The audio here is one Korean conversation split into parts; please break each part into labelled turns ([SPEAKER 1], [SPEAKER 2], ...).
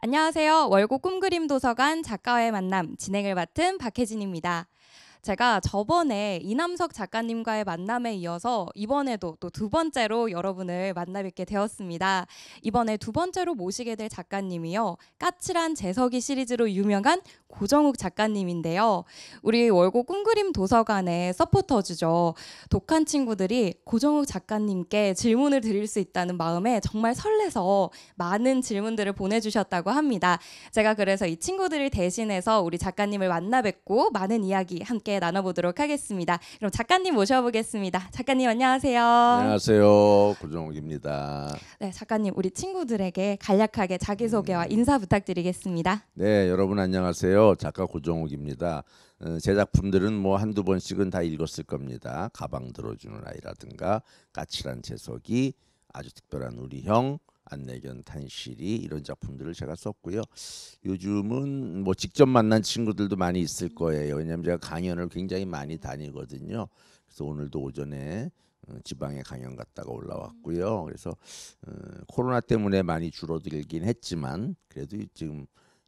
[SPEAKER 1] 안녕하세요. 월곡 꿈그림 도서관 작가와의 만남 진행을 맡은 박혜진입니다. 제가 저번에 이남석 작가님과의 만남에 이어서 이번에도 또 두 번째로 여러분을 만나 뵙게 되었습니다. 이번에 두 번째로 모시게 될 작가님이요. 까칠한 재석이 시리즈로 유명한 고정욱 작가님인데요. 우리 월고 꿈그림 도서관의 서포터즈죠. 독한 친구들이 고정욱 작가님께 질문을 드릴 수 있다는 마음에 정말 설레서 많은 질문들을 보내주셨다고 합니다. 제가 그래서 이 친구들을 대신해서 우리 작가님을 만나 뵙고 많은 이야기 함께 나눠보도록 하겠습니다. 그럼 작가님 모셔보겠습니다. 작가님 안녕하세요.
[SPEAKER 2] 안녕하세요. 구정욱입니다
[SPEAKER 1] 네, 작가님 우리 친구들에게 간략하게 자기소개와 음. 인사 부탁드리겠습니다.
[SPEAKER 2] 네, 여러분 안녕하세요. 작가 구정욱입니다제 음, 작품들은 뭐 한두 번씩은 다 읽었을 겁니다. 가방 들어주는 아이라든가 까칠한 재석이 아주 특별한 우리 형 안내견 탄실이 이런 작품들을 제가 썼고요. 요즘은 뭐 직접 만난 친구들도 많이 있을 거예요. 왜냐하면 제가 강연을 굉장히 많이 다니거든요. 그래서 오늘도 오전에 어, 지방에 강연 갔다가 올라왔고요. 그래서 어, 코로나 때문에 많이 줄어들긴 했지만 그래도 지금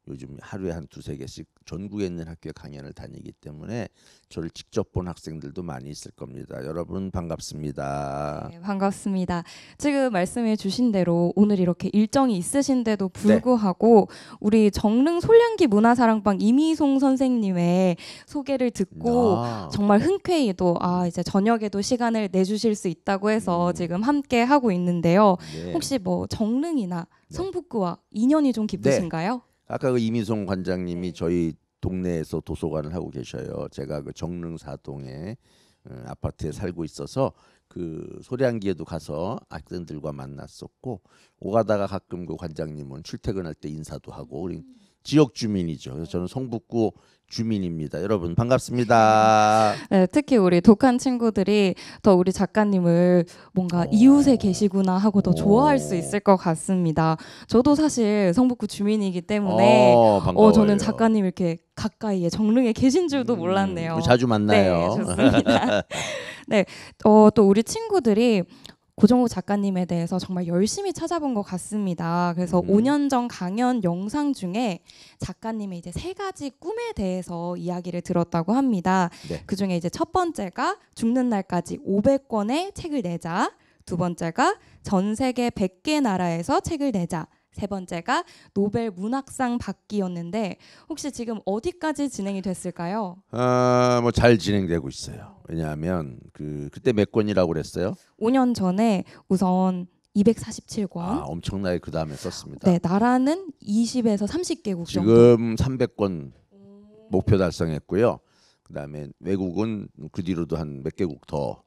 [SPEAKER 2] 요즘 하루에 한 두세 개씩 전국에 있는 학교에 강연을 다니기 때문에 저를 직접 본 학생들도 많이 있을 겁니다. 여러분 반갑습니다. 네,
[SPEAKER 1] 반갑습니다. 지금 말씀해 주신 대로 오늘 이렇게 일정이 있으신데도 네. 불구하고 네. 우리 정릉 솔량기 문화사랑방 이미송 선생님의 소개를 듣고 아. 정말 흔쾌히도 아 이제 저녁에도 시간을 내주실 수 있다고 해서 음. 지금 함께 하고 있는데요. 네. 혹시 뭐 정릉이나 네. 성북구와 인연이 좀 네. 깊으신가요?
[SPEAKER 2] 아까 그 이미송 관장님이 네. 저희 동네에서 도서관을 하고 계셔요. 제가 그 정릉사동에 음, 어, 아파트에 살고 있어서 그 소량기에도 가서 학생들과 만났었고 오가다가 가끔 그 관장님은 출퇴근할 때 인사도 하고 음. 지역 주민이죠. 그래서 저는 성북구 주민입니다. 여러분 반갑습니다.
[SPEAKER 1] 네, 특히 우리 독한 친구들이 더 우리 작가님을 뭔가 어. 이웃에 계시구나 하고 더 좋아할 수 있을 것 같습니다. 저도 사실 성북구 주민이기 때문에 어, 어, 저는 작가님 이렇게 가까이에 정릉에 계신 줄도 음, 몰랐네요. 음, 자주 만나요. 네, 좋습니다. 네, 어, 또 우리 친구들이 고정호 작가님에 대해서 정말 열심히 찾아본 것 같습니다. 그래서 음. 5년 전 강연 영상 중에 작가님의 이제 세 가지 꿈에 대해서 이야기를 들었다고 합니다. 네. 그 중에 이제 첫 번째가 죽는 날까지 500권의 책을 내자. 두 번째가 전 세계 100개 나라에서 책을 내자. 세 번째가 노벨 문학상 받기였는데 혹시 지금 어디까지 진행이 됐을까요?
[SPEAKER 2] 아, 뭐 잘 진행되고 있어요. 왜냐하면 그 그때 몇 권이라고 그랬어요?
[SPEAKER 1] 5년 전에 우선 247권. 아,
[SPEAKER 2] 엄청나게 그 다음에 썼습니다.
[SPEAKER 1] 네, 나라는 20에서 30개국 지금 정도. 지금
[SPEAKER 2] 300권 목표 달성했고요. 그다음에 외국은 그 뒤로도 한 몇 개국 더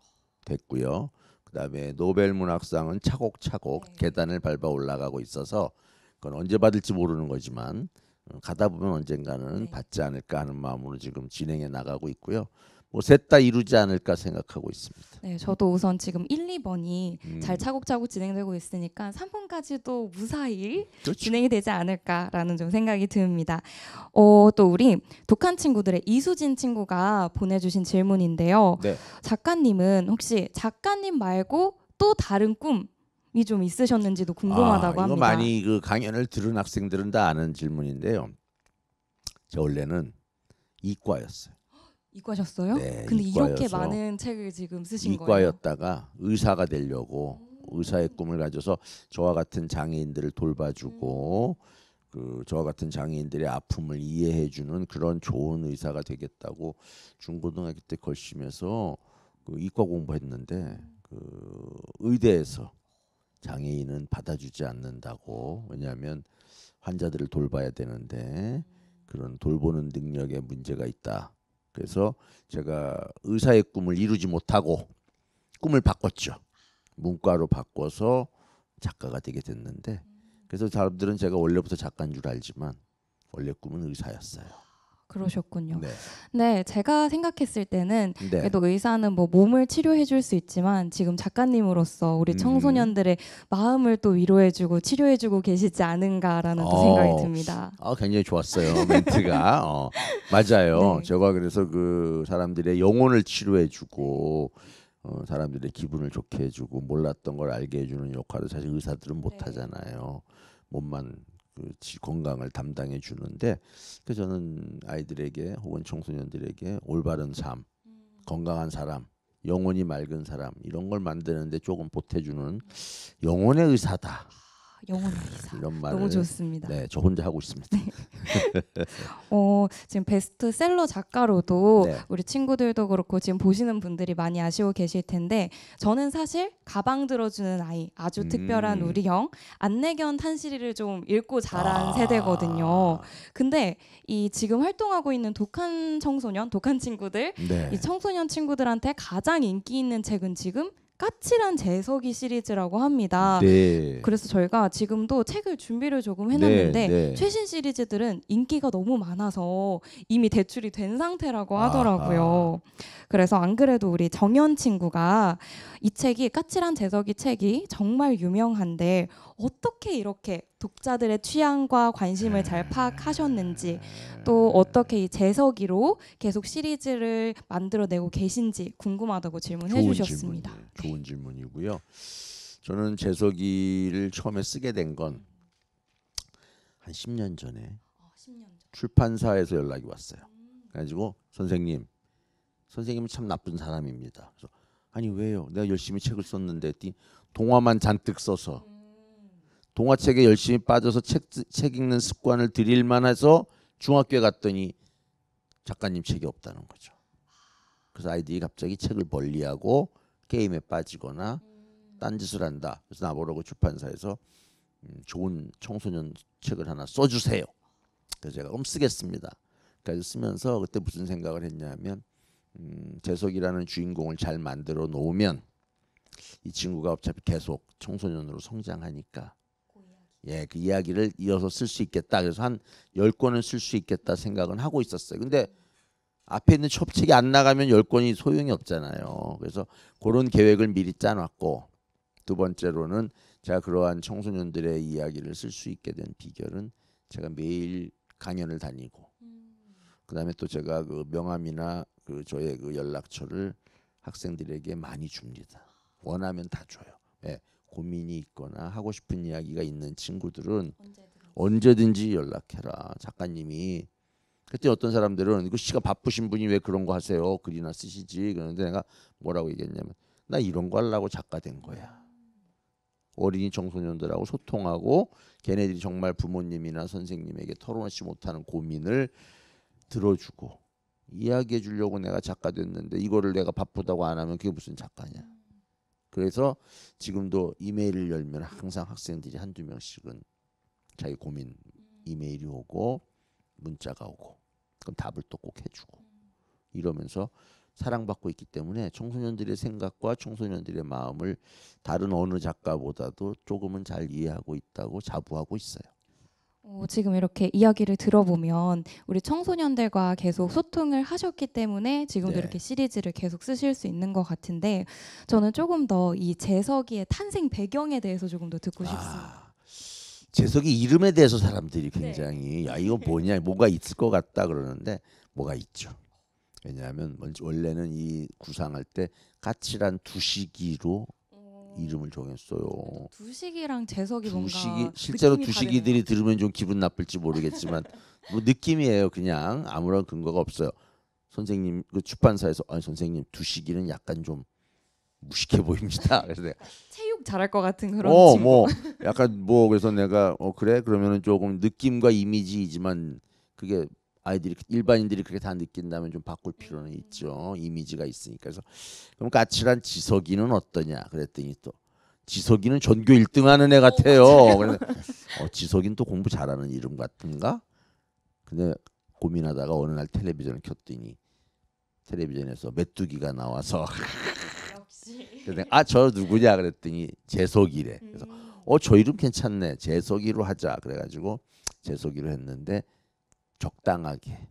[SPEAKER 2] 됐고요. 그다음에 노벨 문학상은 차곡차곡 네. 계단을 밟아 올라가고 있어서 그건 언제 받을지 모르는 거지만 어, 가다 보면 언젠가는 네. 받지 않을까 하는 마음으로 지금 진행해 나가고 있고요. 뭐셋다 이루지 않을까 생각하고 있습니다.
[SPEAKER 1] 네, 저도 우선 지금 1, 2번이 음. 잘 차곡차곡 진행되고 있으니까 3번까지도 무사히 그렇죠. 진행이 되지 않을까라는 좀 생각이 듭니다. 어, 또 우리 독한 친구들의 이수진 친구가 보내주신 질문인데요. 네. 작가님은 혹시 작가님 말고 또 다른 꿈 이좀 있으셨는지도 궁금하다고 아, 이거 합니다.
[SPEAKER 2] 많이 그 강연을 들은 학생들은 다 아는 질문인데요. 저 원래는 이과였어요.
[SPEAKER 1] 이과셨어요? 네, 근데 이렇게 이과여 많은 책을 지금 쓰신 거예요.
[SPEAKER 2] 이과였다가 의사가 되려고 의사의 꿈을 가져서 저와 같은 장애인들을 돌봐주고 그 저와 같은 장애인들의 아픔을 이해해주는 그런 좋은 의사가 되겠다고 중고등학교 때 걸심해서 그 이과 공부했는데 그 의대에서 장애인은 받아주지 않는다고 왜냐하면 환자들을 돌봐야 되는데 그런 돌보는 능력에 문제가 있다. 그래서 제가 의사의 꿈을 이루지 못하고 꿈을 바꿨죠. 문과로 바꿔서 작가가 되게 됐는데 그래서 사람들은 제가 원래부터 작가인 줄 알지만 원래 꿈은 의사였어요.
[SPEAKER 1] 그러셨군요. 네. 네, 제가 생각했을 때는 네. 그래도 의사는 뭐 몸을 치료해 줄 수 있지만 지금 작가님으로서 우리 음. 청소년들의 음. 마음을 또 위로해 주고 치료해 주고 계시지 않은가라는 어, 생각이 듭니다.
[SPEAKER 2] 아, 굉장히 좋았어요. 멘트가. 어, 맞아요. 네. 제가 그래서 그 사람들의 영혼을 치료해 주고 어, 사람들의 기분을 좋게 해주고 몰랐던 걸 알게 해주는 역할을 사실 의사들은 네. 못 하잖아요. 몸만 그 건강을 담당해 주는데 그 저는 아이들에게 혹은 청소년들에게 올바른 삶, 음. 건강한 사람, 영혼이 맑은 사람 이런 걸 만드는데 조금 보태주는 음. 영혼의 의사다. 영혼 아, 이사. 이런 말을 너무 좋습니다. 네, 저 혼자 하고 있습니다. 네.
[SPEAKER 1] 어, 지금 베스트셀러 작가로도 네. 우리 친구들도 그렇고 지금 보시는 분들이 많이 아쉬워 계실 텐데 저는 사실 가방 들어주는 아이, 아주 음. 특별한 우리 형, 안내견 탄시리를 좀 읽고 자란 아. 세대거든요. 근데 이 지금 활동하고 있는 독한 청소년, 독한 친구들, 네. 이 청소년 친구들한테 가장 인기 있는 책은 지금 까칠한 재석이 시리즈라고 합니다. 네. 그래서 저희가 지금도 책을 준비를 조금 해놨는데 네, 네. 최신 시리즈들은 인기가 너무 많아서 이미 대출이 된 상태라고 하더라고요. 아하. 그래서 안 그래도 우리 정현 친구가 이 책이 까칠한 재석이 책이 정말 유명한데 어떻게 이렇게 독자들의 취향과 관심을 잘 파악하셨는지 또 어떻게 이 재석이로 계속 시리즈를 만들어내고 계신지 궁금하다고 질문해 좋은 주셨습니다. 질문,
[SPEAKER 2] 좋은 네. 질문이고요. 저는 재석이를 처음에 쓰게 된 건 한 10년 아, 전에 출판사에서 연락이 왔어요. 그래가지고 선생님, 선생님참 나쁜 사람입니다. 그래서 아니 왜요? 내가 열심히 책을 썼는데 동화만 잔뜩 써서 동화책에 열심히 빠져서 책, 책 읽는 습관을 들일만 해서 중학교에 갔더니 작가님 책이 없다는 거죠. 그래서 아이들이 갑자기 책을 멀리하고 게임에 빠지거나 딴짓을 한다. 그래서 나보라고 출판사에서 음, 좋은 청소년 책을 하나 써주세요. 그래서 제가 그 쓰겠습니다. 그래서 쓰면서 그때 무슨 생각을 했냐면 음, 재석이라는 주인공을 잘 만들어 놓으면 이 친구가 어차피 계속 청소년으로 성장하니까 그 예, 그 이야기를 이어서 쓸 수 있겠다. 그래서 한 열권을쓸 수 있겠다 생각은 하고 있었어요. 근데 앞에 있는 첩책이 안 나가면 열권이 소용이 없잖아요. 그래서 그런 계획을 미리 짜놨고 두 번째로는 제가 그러한 청소년들의 이야기를 쓸 수 있게 된 비결은 제가 매일 강연을 다니고 그다음에 또 제가 그 명함이나 그 저의 그 연락처를 학생들에게 많이 줍니다. 원하면 다 줘요. 예. 고민이 있거나 하고 싶은 이야기가 있는 친구들은 언제든지, 언제든지 연락해라. 작가님이 그때 어떤 사람들은 이거 씨가 바쁘신 분이 왜 그런 거 하세요? 글이나 쓰시지. 그런데 내가 뭐라고 얘기했냐면 나 이런 거 하려고 작가 된 거야. 어린이 청소년들하고 소통하고 걔네들이 정말 부모님이나 선생님에게 털어놓지 못하는 고민을 들어주고 이야기해 주려고 내가 작가 됐는데 이거를 내가 바쁘다고 안 하면 그게 무슨 작가냐. 그래서 지금도 이메일을 열면 항상 학생들이 한두 명씩은 자기 고민 이메일이 오고 문자가 오고 그럼 답을 또 꼭 해주고 이러면서 사랑받고 있기 때문에 청소년들의 생각과 청소년들의 마음을 다른 어느 작가보다도 조금은 잘 이해하고 있다고 자부하고 있어요.
[SPEAKER 1] 어, 지금 이렇게 이야기를 들어보면 우리 청소년들과 계속 소통을 하셨기 때문에 지금도 네. 이렇게 시리즈를 계속 쓰실 수 있는 것 같은데 저는 조금 더 이 재석이의 탄생 배경에 대해서 조금 더 듣고 아,
[SPEAKER 2] 싶습니다. 재석이 이름에 대해서 사람들이 네. 굉장히 네. 야 이거 뭐냐 뭐가 있을 것 같다 그러는데 뭐가 있죠. 왜냐하면 원래는 이 구상할 때 까칠한 두시기로 이름을 정했어요.
[SPEAKER 1] 두식이랑 재석이 두식이, 뭔가 실제로 두식이들이
[SPEAKER 2] 들으면 좀 기분 나쁠지 모르겠지만 뭐 느낌이에요. 그냥 아무런 근거가 없어요. 선생님 그 출판사에서 아니 선생님 두식이는 약간 좀 무식해 보입니다. 그래서 내가
[SPEAKER 1] 체육 잘할 것 같은 그런 어, 친구. 뭐
[SPEAKER 2] 약간 뭐 그래서 내가 어 그래 그러면은 조금 느낌과 이미지이지만 그게 아이들이 일반인들이 그렇게 다 느낀다면 좀 바꿀 필요는 있죠. 이미지가 있으니까. 그래서 그럼 까칠한 지석이는 어떠냐? 그랬더니 또 지석이는 전교 1등 하는 애 같아요. 어, 어, 지석이는 또 공부 잘하는 이름 같은가? 근데 고민하다가 어느 날 텔레비전을 켰더니 텔레비전에서 메뚜기가 나와서 그래 아저 누구냐 그랬더니 재석이래. 그래서 음. 어저 이름 괜찮네. 재석이로 하자 그래가지고 재석이로 했는데 적당하게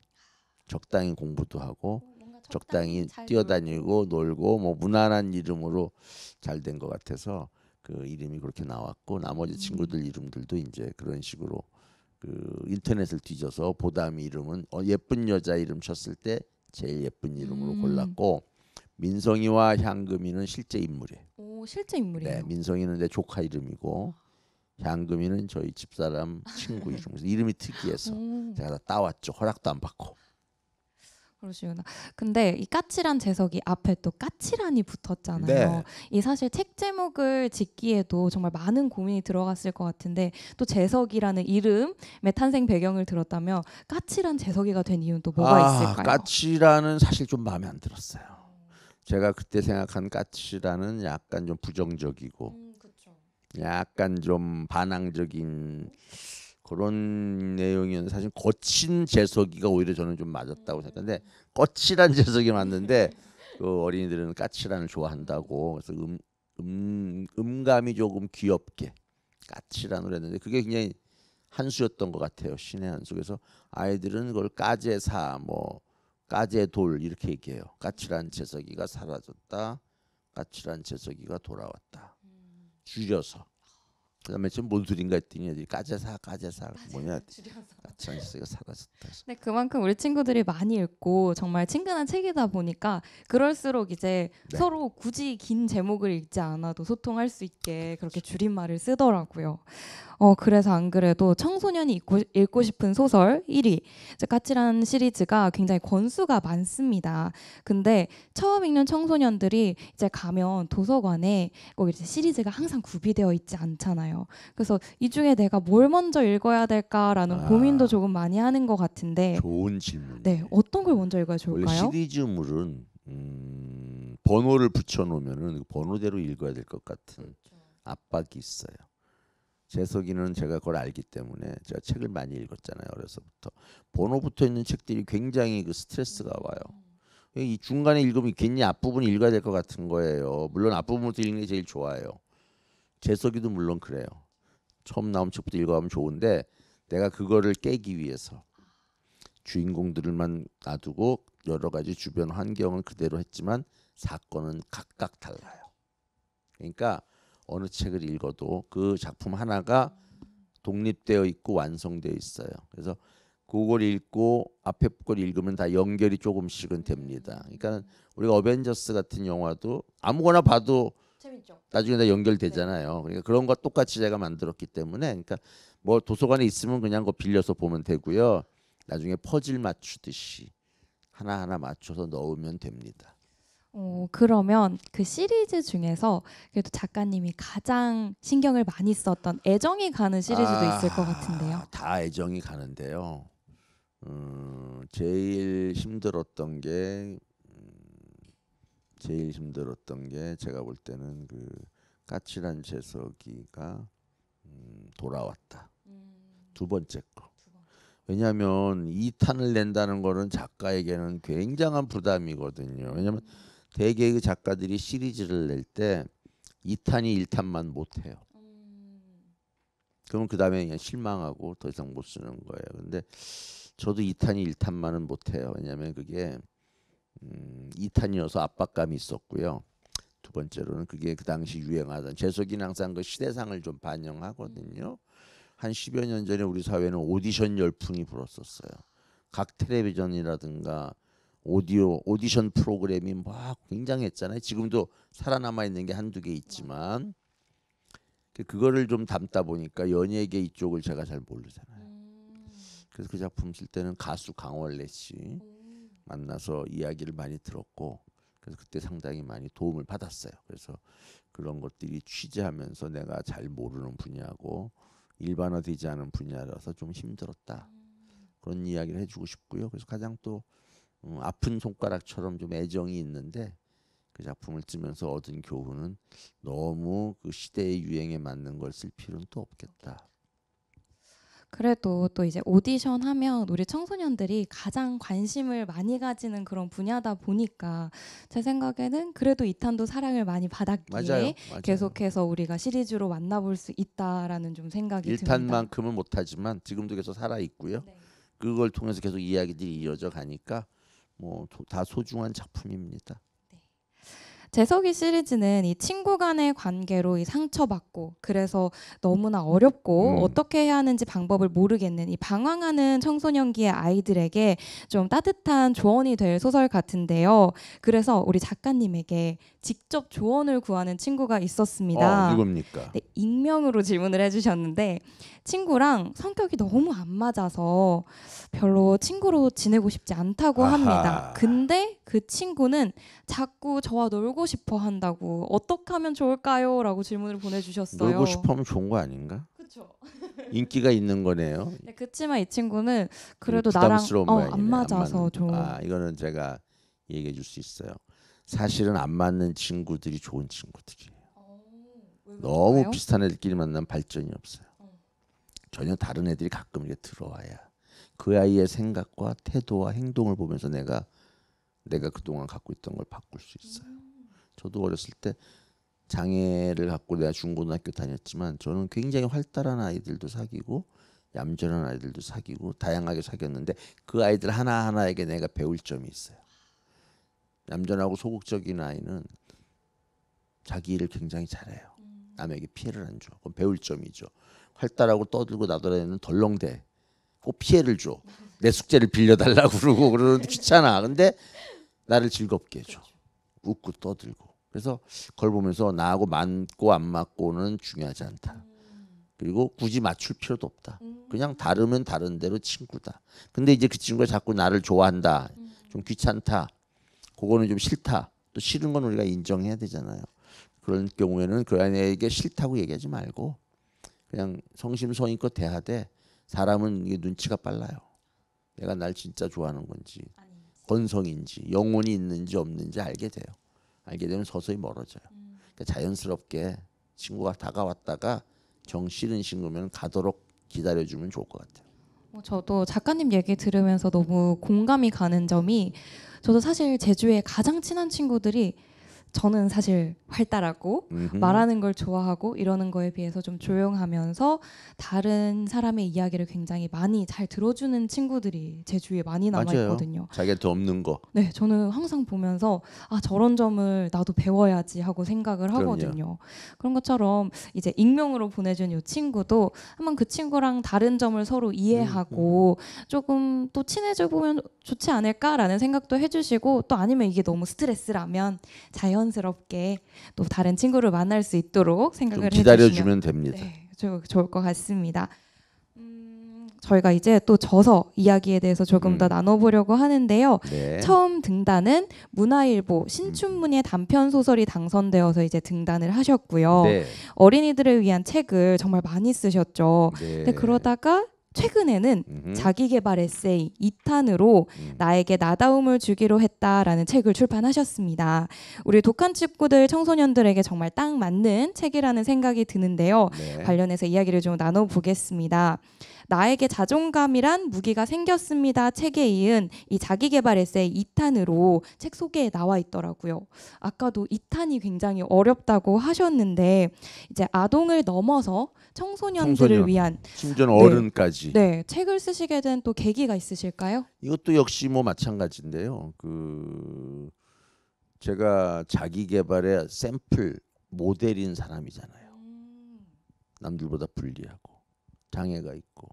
[SPEAKER 2] 적당히 공부도 하고 어, 적당히, 적당히 뛰어다니고 놀고 뭐 무난한 이름으로 잘 된 것 같아서 그 이름이 그렇게 나왔고 나머지 음. 친구들 이름들도 이제 그런 식으로 그 인터넷을 뒤져서 보담이 이름은 어, 예쁜 여자 이름 쳤을 때 제일 예쁜 이름으로 음. 골랐고 민성이와 향금이는 실제 인물이에요.
[SPEAKER 1] 오 실제 인물이에요. 네,
[SPEAKER 2] 민성이는 내 조카 이름이고 아. 장금이는 저희 집사람 친구 이름에서 이름이 특이해서 음. 제가 다 따왔죠. 허락도 안 받고.
[SPEAKER 1] 그러시구나. 근데 이 까칠한 재석이 앞에 또 까칠한이 붙었잖아요. 네. 이 사실 책 제목을 짓기에도 정말 많은 고민이 들어갔을 것 같은데 또 재석이라는 이름의 탄생 배경을 들었다면 까칠한 재석이가 된 이유는 또 뭐가 아, 있을까요?
[SPEAKER 2] 까칠한은 사실 좀 마음에 안 들었어요. 제가 그때 생각한 까칠한은 약간 좀 부정적이고 음. 약간 좀 반항적인 그런 내용이었는데 사실 거친 재석이가 오히려 저는 좀 맞았다고 생각하는데 거칠한 재석이 맞는데 그 어린이들은 까칠한을 좋아한다고 그래서 음, 음, 음감이 조금 귀엽게 까칠한으로 했는데 그게 굉장히 한수였던 것 같아요 신의 한수 그래서 아이들은 그걸 까제사 뭐 까제돌 이렇게 얘기해요 까칠한 재석이가 사라졌다 까칠한 재석이가 돌아왔다 줄여서 그다음에 지금 뭔 소린가 했더니 까제사 까제사 그 뭐냐 까찬스가 사라졌다.
[SPEAKER 1] 근 그만큼 우리 친구들이 많이 읽고 정말 친근한 책이다 보니까 그럴수록 이제 네. 서로 굳이 긴 제목을 읽지 않아도 소통할 수 있게 그렇게 줄임말을 쓰더라고요. 어, 그래서 안 그래도 청소년이 읽고, 읽고 싶은 소설 1위, 이제 까칠한 시리즈가 굉장히 권수가 많습니다. 근데 처음 읽는 청소년들이 이제 가면 도서관에 꼭 이제 시리즈가 항상 구비되어 있지 않잖아요. 그래서 이 중에 내가 뭘 먼저 읽어야 될까라는 아, 고민도 조금 많이 하는 것 같은데.
[SPEAKER 2] 좋은 질문.
[SPEAKER 1] 네, 어떤 걸 먼저 읽어야 좋을까요?
[SPEAKER 2] 시리즈물은 음, 번호를 붙여놓으면 그 번호대로 읽어야 될 것 같은 그렇죠. 압박이 있어요. 재석이는 제가 그걸 알기 때문에 제가 책을 많이 읽었잖아요 어려서부터 번호 붙어 있는 책들이 굉장히 그 스트레스가 와요. 이 중간에 읽으면 괜히 앞부분 읽어야 될 것 같은 거예요. 물론 앞부분부터 읽는 게 제일 좋아요. 재석이도 물론 그래요. 처음 나온 책부터 읽어가면 좋은데 내가 그거를 깨기 위해서 주인공들만 놔두고 여러 가지 주변 환경은 그대로 했지만 사건은 각각 달라요. 그러니까 어느 책을 읽어도 그 작품 하나가 독립되어 있고 완성되어 있어요. 그래서 그걸 읽고 앞에 걸 읽으면 다 연결이 조금씩은 됩니다. 그러니까 우리가 어벤져스 같은 영화도 아무거나 봐도 재밌죠. 나중에 다 연결되잖아요. 네. 그러니까 그런 것 똑같이 제가 만들었기 때문에 그러니까 뭐 도서관에 있으면 그냥 그 빌려서 보면 되고요. 나중에 퍼즐 맞추듯이 하나하나 맞춰서 넣으면 됩니다.
[SPEAKER 1] 어, 그러면 그 시리즈 중에서 그래도 작가님이 가장 신경을 많이 썼던 애정이 가는 시리즈도 아, 있을 것 아, 같은데요.
[SPEAKER 2] 다 애정이 가는데요. 음, 제일 힘들었던 게 음, 제일 힘들었던 게 제가 볼 때는 그 까칠한 재석이가 음, 돌아왔다. 음. 두 번째 거. 왜냐하면 이 탄을 낸다는 거는 작가에게는 굉장한 부담이거든요. 왜냐하면 음. 대개의 그 작가들이 시리즈를 낼 때 2탄이 1탄만 못 해요. 음. 그러면 그 다음에 그냥 실망하고 더 이상 못 쓰는 거예요. 근데 저도 2탄이 1탄만은 못 해요. 왜냐하면 그게 음, 2탄이어서 압박감이 있었고요. 두 번째로는 그게 그 당시 유행하던 재석이는 항상 그 시대상을 좀 반영하거든요. 음. 한십여년 전에 우리 사회는 오디션 열풍이 불었었어요. 각 텔레비전이라든가 오디오 오디션 프로그램이 막 굉장했잖아요. 지금도 살아남아 있는 게 한두 개 있지만 그 그거를 좀 담다 보니까 연예계 이쪽을 제가 잘 모르잖아요. 그래서 그 작품 쓸 때는 가수 강월래 씨 만나서 이야기를 많이 들었고 그래서 그때 상당히 많이 도움을 받았어요. 그래서 그런 것들이 취재하면서 내가 잘 모르는 분야고 일반화되지 않은 분야라서 좀 힘들었다. 그런 이야기를 해주고 싶고요. 그래서 가장 또 음, 아픈 손가락처럼 좀 애정이 있는데 그 작품을 쓰면서 얻은 교훈은 너무 그 시대의 유행에 맞는 걸 쓸 필요는 또 없겠다.
[SPEAKER 1] 그래도 또 이제 오디션 하면 우리 청소년들이 가장 관심을 많이 가지는 그런 분야다 보니까 제 생각에는 그래도 이탄도 사랑을 많이 받았기에 맞아요, 맞아요. 계속해서 우리가 시리즈로 만나볼 수 있다라는 좀 생각이 듭니다. 1탄만큼은
[SPEAKER 2] 못하지만 지금도 계속 살아 있고요. 네. 그걸 통해서 계속 이야기들이 이어져 가니까 뭐다 소중한 작품입니다.
[SPEAKER 1] 재석이 시리즈는 이 친구 간의 관계로 이 상처받고 그래서 너무나 어렵고 음. 어떻게 해야 하는지 방법을 모르겠는 이 방황하는 청소년기의 아이들에게 좀 따뜻한 조언이 될 소설 같은데요. 그래서 우리 작가님에게 직접 조언을 구하는 친구가 있었습니다. 어, 누굽니까? 네, 익명으로 질문을 해주셨는데 친구랑 성격이 너무 안 맞아서 별로 친구로 지내고 싶지 않다고 아하. 합니다. 근데 그 친구는 자꾸 저와 놀고 싶어 한다고 어떻게 하면 좋을까요? 라고 질문을 보내주셨어요. 놀고 싶어하면
[SPEAKER 2] 좋은 거 아닌가? 인기가 있는 거네요.
[SPEAKER 1] 네, 그렇지만 이 친구는 그래도 음, 나랑 어, 안 맞아서 안 좀. 아
[SPEAKER 2] 이거는 제가 얘기해 줄 수 있어요. 사실은 안 맞는 친구들이 좋은 친구들이에요. 어, 너무 비슷한 애들끼리 만나면 발전이 없어요. 어. 전혀 다른 애들이 가끔 이게 들어와야 그 아이의 생각과 태도와 행동을 보면서 내가 내가 그동안 갖고 있던 걸 바꿀 수 있어요. 저도 어렸을 때 장애를 갖고 내가 중고등학교 다녔지만 저는 굉장히 활달한 아이들도 사귀고 얌전한 아이들도 사귀고 다양하게 사귀었는데 그 아이들 하나하나에게 내가 배울 점이 있어요. 얌전하고 소극적인 아이는 자기 일을 굉장히 잘해요. 남에게 피해를 안 줘. 그건 배울 점이죠. 활달하고 떠들고 나돌아다니는 덜렁대 꼭 피해를 줘. 내 숙제를 빌려달라고 그러고 그러는데 귀찮아. 근데 나를 즐겁게 해줘. 웃고 떠들고. 그래서 그걸 보면서 나하고 맞고 안 맞고는 중요하지 않다. 그리고 굳이 맞출 필요도 없다. 그냥 다르면 다른 대로 친구다. 근데 이제 그 친구가 자꾸 나를 좋아한다. 좀 귀찮다. 그거는 좀 싫다. 또 싫은 건 우리가 인정해야 되잖아요. 그런 경우에는 그 아이에게 싫다고 얘기하지 말고 그냥 성심성의껏 대하되 사람은 이게 눈치가 빨라요. 내가 날 진짜 좋아하는 건지 아 건성인지 영혼이 있는지 없는지 알게 돼요. 알게 되면 서서히 멀어져요. 음. 그러니까 자연스럽게 친구가 다가왔다가 정 싫은 친구면 가도록 기다려주면 좋을 것 같아요.
[SPEAKER 1] 뭐 저도 작가님 얘기 들으면서 너무 공감이 가는 점이 저도 사실 제주에 가장 친한 친구들이 저는 사실 활달하고 음흠. 말하는 걸 좋아하고 이러는 거에 비해서 좀 조용하면서 다른 사람의 이야기를 굉장히 많이 잘 들어주는 친구들이 제 주위에 많이 남아 있거든요.
[SPEAKER 2] 자기한테 없는 거.
[SPEAKER 1] 네, 저는 항상 보면서 아 저런 점을 나도 배워야지 하고 생각을 하거든요. 그럼요. 그런 것처럼 이제 익명으로 보내준 이 친구도 한번 그 친구랑 다른 점을 서로 이해하고 음, 음. 조금 또 친해져 보면 좋지 않을까라는 생각도 해주시고 또 아니면 이게 너무 스트레스라면 자연스럽게 또 다른 친구를 만날 수 있도록 생각을 기다려주면
[SPEAKER 2] 됩니다. 네,
[SPEAKER 1] 좋을 것 같습니다. 음, 저희가 이제 또 저서 이야기에 대해서 조금 음. 더 나눠보려고 하는데요. 네. 처음 등단은 문화일보 신춘문예 단편 소설이 당선되어서 이제 등단을 하셨고요. 네. 어린이들을 위한 책을 정말 많이 쓰셨죠. 그런데 네. 그러다가 최근에는 음흠. 자기개발 에세이 2탄으로 음. 나에게 나다움을 주기로 했다라는 책을 출판하셨습니다. 우리 독한 친구들 청소년들에게 정말 딱 맞는 책이라는 생각이 드는데요. 네. 관련해서 이야기를 좀 나눠보겠습니다. 나에게 자존감이란 무기가 생겼습니다. 책에 이은 이 자기개발 에세이 2탄으로 책 소개에 나와 있더라고요. 아까도 2탄이 굉장히 어렵다고 하셨는데 이제 아동을 넘어서 청소년들을 청소년, 위한 심지어 네, 어른까지 네, 책을 쓰시게 된 또 계기가 있으실까요?
[SPEAKER 2] 이것도 역시 뭐 마찬가지인데요. 그 제가 자기 개발의 샘플 모델인 사람이잖아요. 음. 남들보다 불리하고 장애가 있고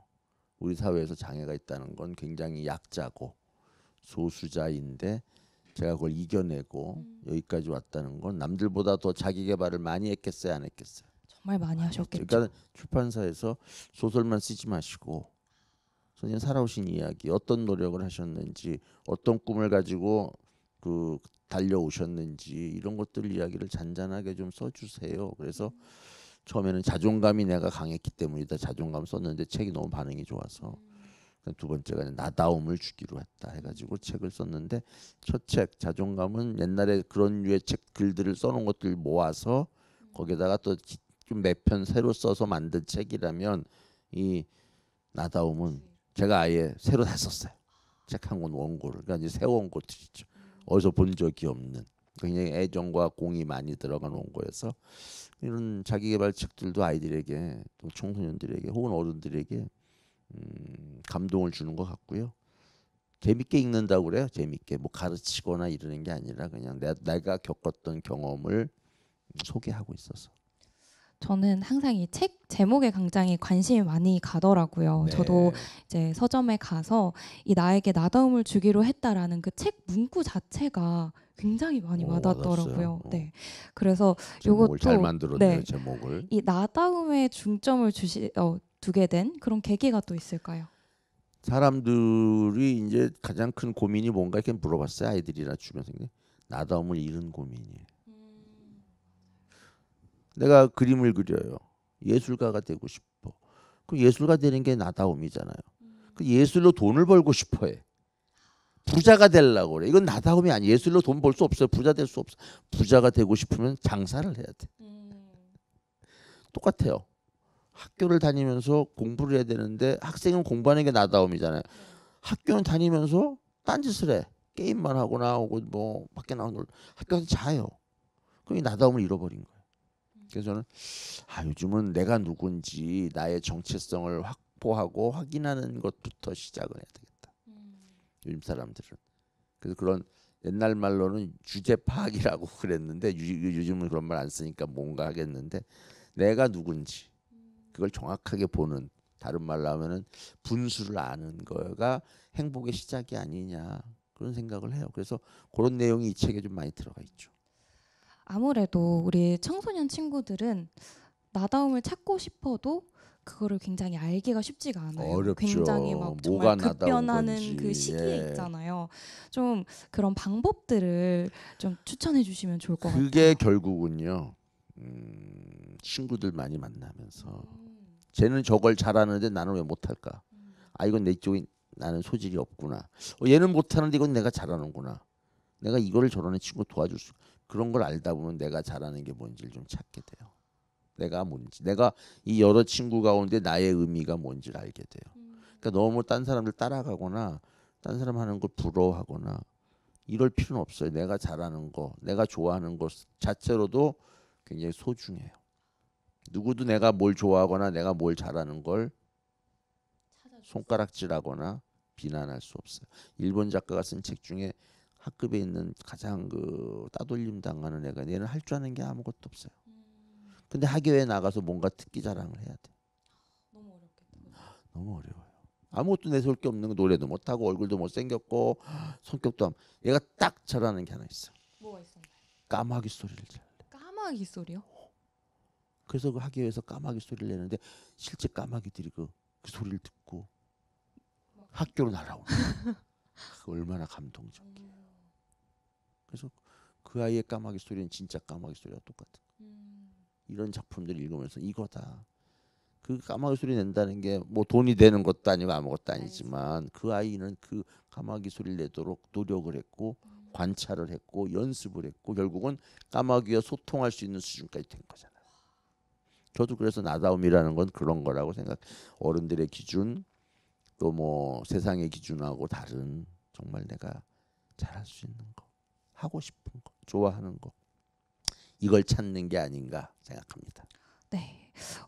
[SPEAKER 2] 우리 사회에서 장애가 있다는 건 굉장히 약자고 소수자인데 제가 그걸 이겨내고 음. 여기까지 왔다는 건 남들보다 더 자기 개발을 많이 했겠어요 안 했겠어요
[SPEAKER 1] 정말 많이 하셨겠죠
[SPEAKER 2] 그러니까 출판사에서 소설만 쓰지 마시고 선생님 살아오신 이야기 어떤 노력을 하셨는지 어떤 꿈을 가지고 그 달려오셨는지 이런 것들 이야기를 잔잔하게 좀 써주세요 그래서 음. 처음에는 자존감이 내가 강했기 때문이다 자존감 썼는데 책이 너무 반응이 좋아서 그러니까 두 번째가 나다움을 주기로 했다 해가지고 책을 썼는데 첫 책 자존감은 옛날에 그런 유의 책 글들을 써놓은 것들 모아서 거기다가 또좀몇 편 새로 써서 만든 책이라면 이 나다움은 제가 아예 새로 다 썼어요 책 한 권 원고를 그러니까 이제 새 원고 들이죠 어디서 본 적이 없는 굉장히 애정과 공이 많이 들어간 원고여서 이런 자기개발 책들도 아이들에게 또 청소년들에게 혹은 어른들에게 음, 감동을 주는 것 같고요. 재밌게 읽는다고 그래요. 재밌게 뭐 가르치거나 이러는 게 아니라 그냥 내, 가 겪었던 경험을 소개하고 있어서
[SPEAKER 1] 저는 항상 이 책제목에굉장히 관심이 많이 가더라고요. 네. 저도 이제 서점에 가서 이 나에게 나다움을 주기로 했다라는 그 책 문구 자체가 굉장히 많이 오, 와닿더라고요. 어. 네, 그래서 요것도 잘 만들었네요 네. 제목을. 이 나다움에 중점을 주시 어, 두게 된 그런 계기가 또 있을까요?
[SPEAKER 2] 사람들이 이제 가장 큰 고민이 뭔가 이렇게 물어봤어요 아이들이나 주변 생들 나다움을 잃은 고민이에요. 내가 그림을 그려요. 예술가가 되고 싶어. 그 예술가 되는 게 나다움이잖아요. 그 예술로 돈을 벌고 싶어 해. 부자가 되려고 그래. 이건 나다움이 아니야. 예술로 돈 벌 수 없어요. 부자 될 수 없어. 부자가 되고 싶으면 장사를 해야 돼. 음. 똑같아요. 학교를 다니면서 공부를 해야 되는데 학생은 공부하는 게 나다움이잖아요. 네. 학교는 다니면서 딴짓을 해. 게임만 하고나오고뭐 밖에 나온 걸 학교에서 자요. 그게 나다움을 잃어버린 거예요. 그래서 저는 아 요즘은 내가 누군지 나의 정체성을 확보하고 확인하는 것부터 시작을 해야 되겠다. 음. 요즘 사람들은 그래서 그런 옛날 말로는 주제 파악이라고 그랬는데 유, 즘은 그런 말 안 쓰니까 뭔가 하겠는데 내가 누군지 음. 그걸 정확하게 보는 다른 말로 하면은 분수를 아는 거가 행복의 시작이 아니냐 그런 생각을 해요. 그래서 그런 내용이 이 책에 좀 많이 들어가 있죠.
[SPEAKER 1] 아무래도 우리 청소년 친구들은 나다움을 찾고 싶어도 그거를 굉장히 알기가 쉽지가 않아요. 어렵죠. 굉장히 막 정말 급변하는 그 시기에 예. 있잖아요. 좀 그런 방법들을 좀 추천해 주시면 좋을 것 같아요.
[SPEAKER 2] 그게 결국은요. 음, 친구들 많이 만나면서 음. 쟤는 저걸 잘하는데 나는 왜 못할까? 음. 아 이건 내 쪽이 나는 소질이 없구나. 어, 얘는 못하는데 이건 내가 잘하는구나. 내가 이거를 저런 친구 도와줄 수. 그런 걸 알다 보면 내가 잘하는 게 뭔지를 좀 찾게 돼요. 내가 뭔지 내가 이 여러 친구 가운데 나의 의미가 뭔지를 알게 돼요. 음. 그러니까 너무 딴 사람들 따라가거나 딴 사람 하는 걸 부러워하거나 이럴 필요는 없어요. 내가 잘하는 거, 내가 좋아하는 것 자체로도 굉장히 소중해요. 누구도 내가 뭘 좋아하거나 내가 뭘 잘하는 걸 손가락질하거나 비난할 수 없어요. 일본 작가가 쓴 책 중에 학급에 있는 가장 그 따돌림 당하는 애가 얘는 할 줄 아는 게 아무것도 없어요. 음. 근데 학교에 나가서 뭔가 특기 자랑을 해야 돼. 아, 너무 어렵겠다. 너무 어려워요. 아무것도 내세울 게 없는 거 노래도 못 하고 얼굴도 못 생겼고 성격도 안. 얘가 딱 잘하는 게 하나 있어. 뭐가 있었나요? 까마귀 소리를 잘.
[SPEAKER 1] 까마귀 소리요?
[SPEAKER 2] 그래서 그학교에서 까마귀 소리를 내는데 실제 까마귀들이 그, 그 소리를 듣고 학교로 날아오는 얼마나 감동적이에요. 음. 그래서 그 아이의 까마귀 소리는 진짜 까마귀 소리와 똑같은 음. 이런 작품들 을 읽으면서 이거다. 그 까마귀 소리 낸다는 게 뭐 돈이 되는 것도 아니고 아무것도 아니지만 그 아이는 그 까마귀 소리를 내도록 노력을 했고 음. 관찰을 했고 연습을 했고 결국은 까마귀와 소통할 수 있는 수준까지 된 거잖아요. 저도 그래서 나다움이라는 건 그런 거라고 생각. 어른들의 기준 또 뭐 세상의 기준하고 다른 정말 내가 잘할 수 있는 거.
[SPEAKER 1] 하고 싶은
[SPEAKER 2] 거 좋아하는 거 이걸 찾는 게 아닌가 생각합니다.
[SPEAKER 1] 네.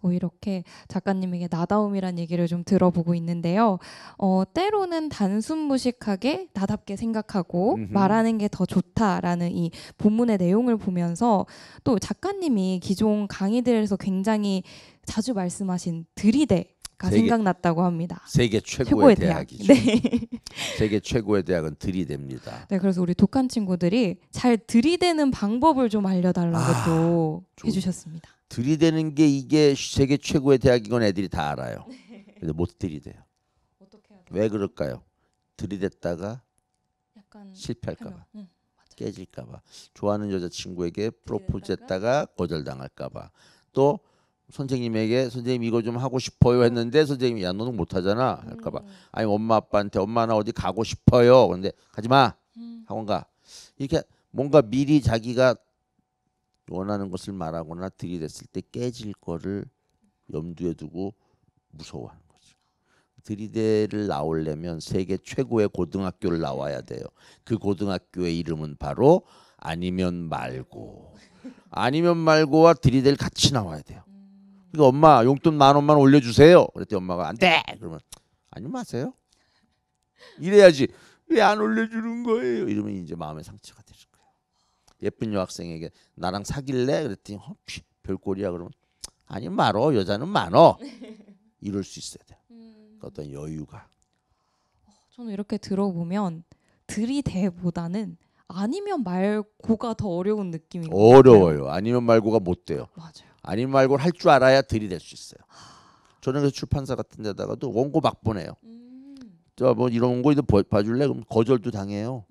[SPEAKER 1] 어, 이렇게 작가님에게 나다움이란 얘기를 좀 들어보고 있는데요. 어, 때로는 단순 무식하게 나답게 생각하고 음흠. 말하는 게 더 좋다라는 이 본문의 내용을 보면서 또 작가님이 기존 강의들에서 굉장히 자주 말씀하신 들이대 가 세계, 생각났다고 합니다. 세계 최고의, 최고의 대학. 이죠 네.
[SPEAKER 2] 세계 최고의 대학은 들이댑니다.
[SPEAKER 1] 네, 그래서 우리 독한 친구들이 잘 들이대는 방법을 좀 알려달라고 아, 해주셨습니다.
[SPEAKER 2] 들이대는 게 이게 세계 최고의 대학인 건 애들이 다 알아요. 근데 못 들이대요. 어떻게 해야 돼요? 왜 그럴까요? 들이댔다가 실패할까봐, 응, 깨질까봐, 좋아하는 여자친구에게 프로포즈했다가 거절당할까봐, 또 선생님에게 선생님 이거 좀 하고 싶어요 했는데 선생님이 야 너는 못하잖아 할까봐 음. 아니 엄마 아빠한테 엄마 나 어디 가고 싶어요 근데 가지마 음. 학원 가 이렇게 뭔가 미리 자기가 원하는 것을 말하거나 들이댔을 때 깨질 거를 염두에 두고 무서워하는 거죠. 들이대를 나오려면 세계 최고의 고등학교를 나와야 돼요. 그 고등학교의 이름은 바로 아니면 말고 아니면 말고와 들이를 같이 나와야 돼요. 그러니까 엄마 용돈 만 원만 올려주세요. 그랬더니 엄마가 안 돼. 그러면 아니 마세요. 이래야지 왜 안 올려주는 거예요? 이러면 이제 마음의 상처가 되는 거예요. 예쁜 여학생에게 나랑 사귈래? 그랬더니 어, 피, 별꼴이야. 그러면 아니 말어 여자는 많어. 이럴 수 있어야 돼요. 음. 그 어떤 여유가.
[SPEAKER 1] 어, 저는 이렇게 들어보면 들이대보다는 아니면 말고가 더 어려운 느낌이 어려워요.
[SPEAKER 2] 아니면 말고가 못 돼요. 맞아요. 아니 말고 할 줄 알아야 들이댈 수 있어요. 저는 그 출판사 같은 데다가도 원고 막 보내요. 음. 저뭐 이런 거 이거 봐줄래? 그럼 거절도 당해요.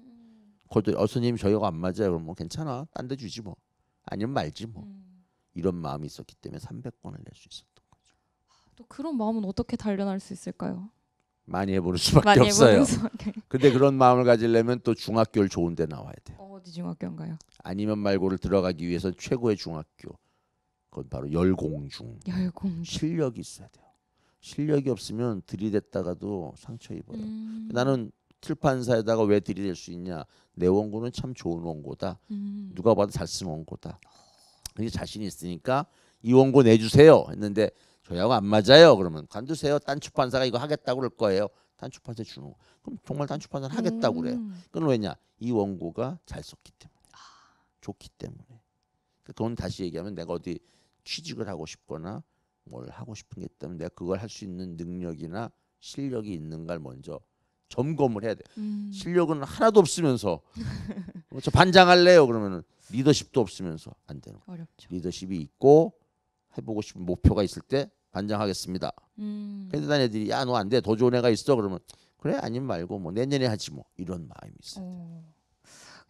[SPEAKER 2] 거절. 어선님 저희가 안 맞아요. 그럼 뭐 괜찮아. 딴 데 주지 뭐. 아니면 말지 뭐. 음. 이런 마음이 있었기 때문에 300권을 낼 수 있었던 거죠.
[SPEAKER 1] 또 그런 마음은 어떻게 단련할 수 있을까요?
[SPEAKER 2] 많이 해보는 수밖에 많이 없어요. 수밖데 그런 마음을 가지려면 또 중학교를 좋은 데 나와야 돼요. 어디
[SPEAKER 1] 중학교인가요?
[SPEAKER 2] 아니면 말고를 들어가기 위해서 최고의 중학교. 그건 바로 열공중.
[SPEAKER 1] 열공중. 실력이
[SPEAKER 2] 있어야 돼요. 실력이 없으면 들이댔다가도 상처 입어요. 음. 나는 출판사에다가 왜 들이댈 수 있냐? 내 원고는 참 좋은 원고다. 음. 누가 봐도 잘쓴 원고다. 그게 자신이 있으니까 이 원고 내주세요 했는데 저희하고 안 맞아요. 그러면 관두세요. 딴 출판사가 이거 하겠다고 그럴 거예요. 딴 출판사 주는 거. 그럼 정말 딴 출판사는 하겠다고 그래요. 음. 그건 왜냐? 이 원고가 잘 썼기 때문에. 아. 좋기 때문에. 그러니까 그건 다시 얘기하면 내가 어디 취직을 하고 싶거나 뭘 하고 싶은 게 있다면 내가 그걸 할 수 있는 능력이나 실력이 있는가를 먼저 점검을 해야 돼. 음. 실력은 하나도 없으면서 어, 저 반장할래요 그러면은 리더십도 없으면서 안 되는 거예요. 리더십이 있고 해보고 싶은 목표가 있을 때 반장하겠습니다. 음. 근데 난 애들이 야 너 안 돼 더 좋은 애가 있어 그러면 그래 아니면 말고 뭐 내년에 하지 뭐 이런 마음이 있어요.
[SPEAKER 1] 오.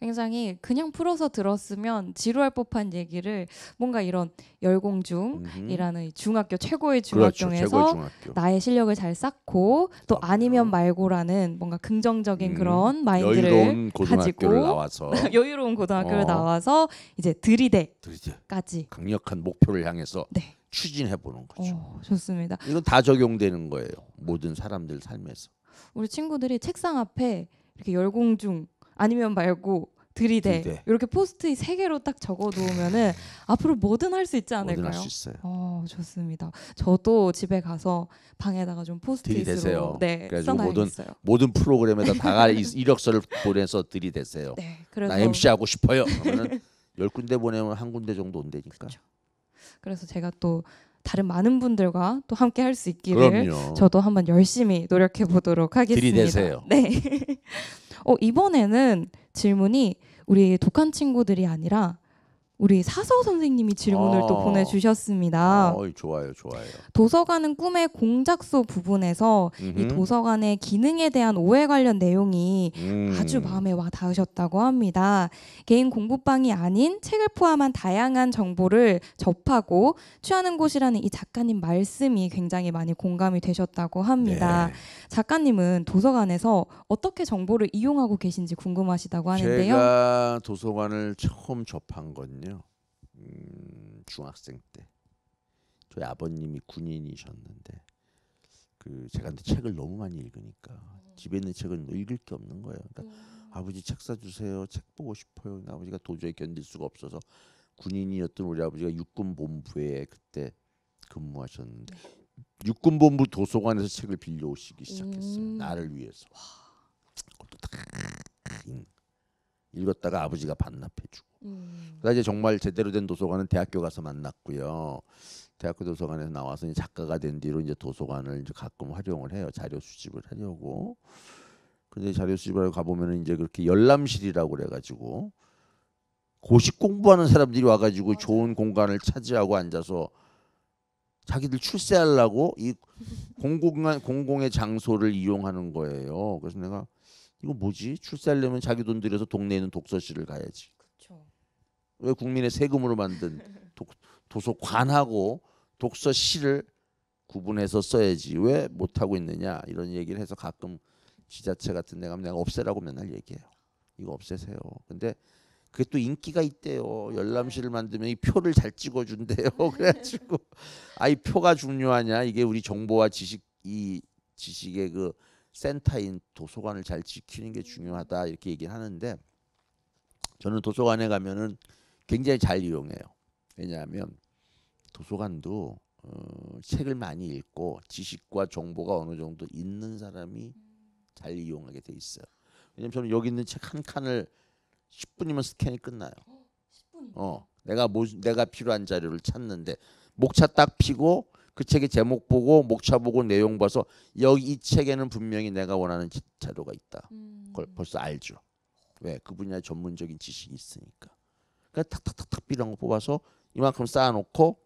[SPEAKER 1] 굉장히 그냥 풀어서 들었으면 지루할 법한 얘기를 뭔가 이런 열공중이라는 중학교 최고의 그렇죠. 중학교에서 그렇죠. 나의 실력을 잘 쌓고 또 그렇죠. 아니면 말고라는 뭔가 긍정적인 음. 그런 마인드를 가지고 나와서 여유로운 고등학교를 어. 나와서 이제 들이대까지
[SPEAKER 2] 강력한 목표를 향해서 네. 추진해 보는 거죠.
[SPEAKER 1] 어, 좋습니다.
[SPEAKER 2] 이건 다 적용되는 거예요. 모든 사람들 삶에서.
[SPEAKER 1] 우리 친구들이 책상 앞에 이렇게 열공중 아니면 말고 들이대. 들이대. 이렇게 포스트잇 세 개로 딱 적어 놓으면은 앞으로 뭐든 할 수 있지 않을까요? 뭐든 할수 있어요. 어, 좋습니다. 저도 집에 가서 방에다가 좀 포스트잇으로 네, 그래가 모든 모든
[SPEAKER 2] 프로그램에다 다가 이- 력서를 보내서 들이대세요. 네, 그래서 나 MC 하고 싶어요. 그러면열 군데 보내면 한 군데 정도 온다니까.
[SPEAKER 1] 그래서 제가 또 다른 많은 분들과 또 함께 할 수 있기를 그럼요. 저도 한번 열심히 노력해 보도록 하겠습니다. 들이대세요. 네. 어, 이번에는 질문이 우리 독한 친구들이 아니라 우리 사서 선생님이 질문을 아, 또 보내주셨습니다. 어,
[SPEAKER 2] 좋아요, 좋아요.
[SPEAKER 1] 도서관은 꿈의 공작소 부분에서 음흠. 이 도서관의 기능에 대한 오해 관련 내용이 음. 아주 마음에 와 닿으셨다고 합니다. 개인 공부방이 아닌 책을 포함한 다양한 정보를 접하고 취하는 곳이라는 이 작가님 말씀이 굉장히 많이 공감이 되셨다고 합니다. 네. 작가님은 도서관에서 어떻게 정보를 이용하고 계신지 궁금하시다고 하는데요.
[SPEAKER 2] 제가 도서관을 처음 접한 건요. 음, 중학생 때 저희 아버님이 군인이셨는데 그 제가 근데 책을 너무 많이 읽으니까 음. 집에 있는 책은 뭐 읽을 게 없는 거예요. 그러니까 음. 아버지 책 사주세요. 책 보고 싶어요. 아버지가 도저히 견딜 수가 없어서 군인이었던 우리 아버지가 육군본부에 그때 근무하셨는데 네. 육군본부 도서관에서 책을 빌려오시기 시작했어요. 음. 나를 위해서. 그것도 다 읽었다가 아버지가 반납해주고. 음. 그다 그러니까 이제 정말 제대로 된 도서관은 대학교 가서 만났고요. 대학교 도서관에서 나와서 이제 작가가 된 뒤로 이제 도서관을 이제 가끔 활용을 해요. 자료 수집을 하려고. 근데 자료 수집을 가 보면은 이제 그렇게 열람실이라고 그래 가지고 고시 공부하는 사람들이 와 가지고 좋은 공간을 차지하고 앉아서 자기들 출세하려고 이 공공한 공공의 장소를 이용하는 거예요. 그래서 내가 이거 뭐지? 출세하려면 자기 돈 들여서 동네에 있는 독서실을 가야지. 왜 국민의 세금으로 만든 독, 도서관하고 독서실을 구분해서 써야지 왜 못하고 있느냐 이런 얘기를 해서 가끔 지자체 같은 데 가면 내가 없애라고 맨날 얘기해요. 이거 없애세요. 근데 그게 또 인기가 있대요. 열람실을 네. 만들면 이 표를 잘 찍어준대요. 그래가지고 아이 표가 중요하냐 이게 우리 정보와 지식 이 지식의 그 센터인 도서관을 잘 지키는 게 중요하다 이렇게 얘기를 하는데 저는 도서관에 가면은 굉장히 잘 이용해요. 왜냐하면 도서관도 어, 책을 많이 읽고 지식과 정보가 어느 정도 있는 사람이 잘 이용하게 돼 있어요. 왜냐면 하 저는 여기 있는 책 한 칸을 10분이면 스캔이 끝나요. 어, 어 내가 뭐 내가 필요한 자료를 찾는데 목차 딱 피고 그 책의 제목 보고 목차 보고 내용 봐서 여기 이 책에는 분명히 내가 원하는 자료가 있다. 그걸 음. 벌써 알죠. 왜? 그 분야의 전문적인 지식이 있으니까. 그러니까 탁탁탁탁 필요한 거 뽑아서 이만큼 쌓아놓고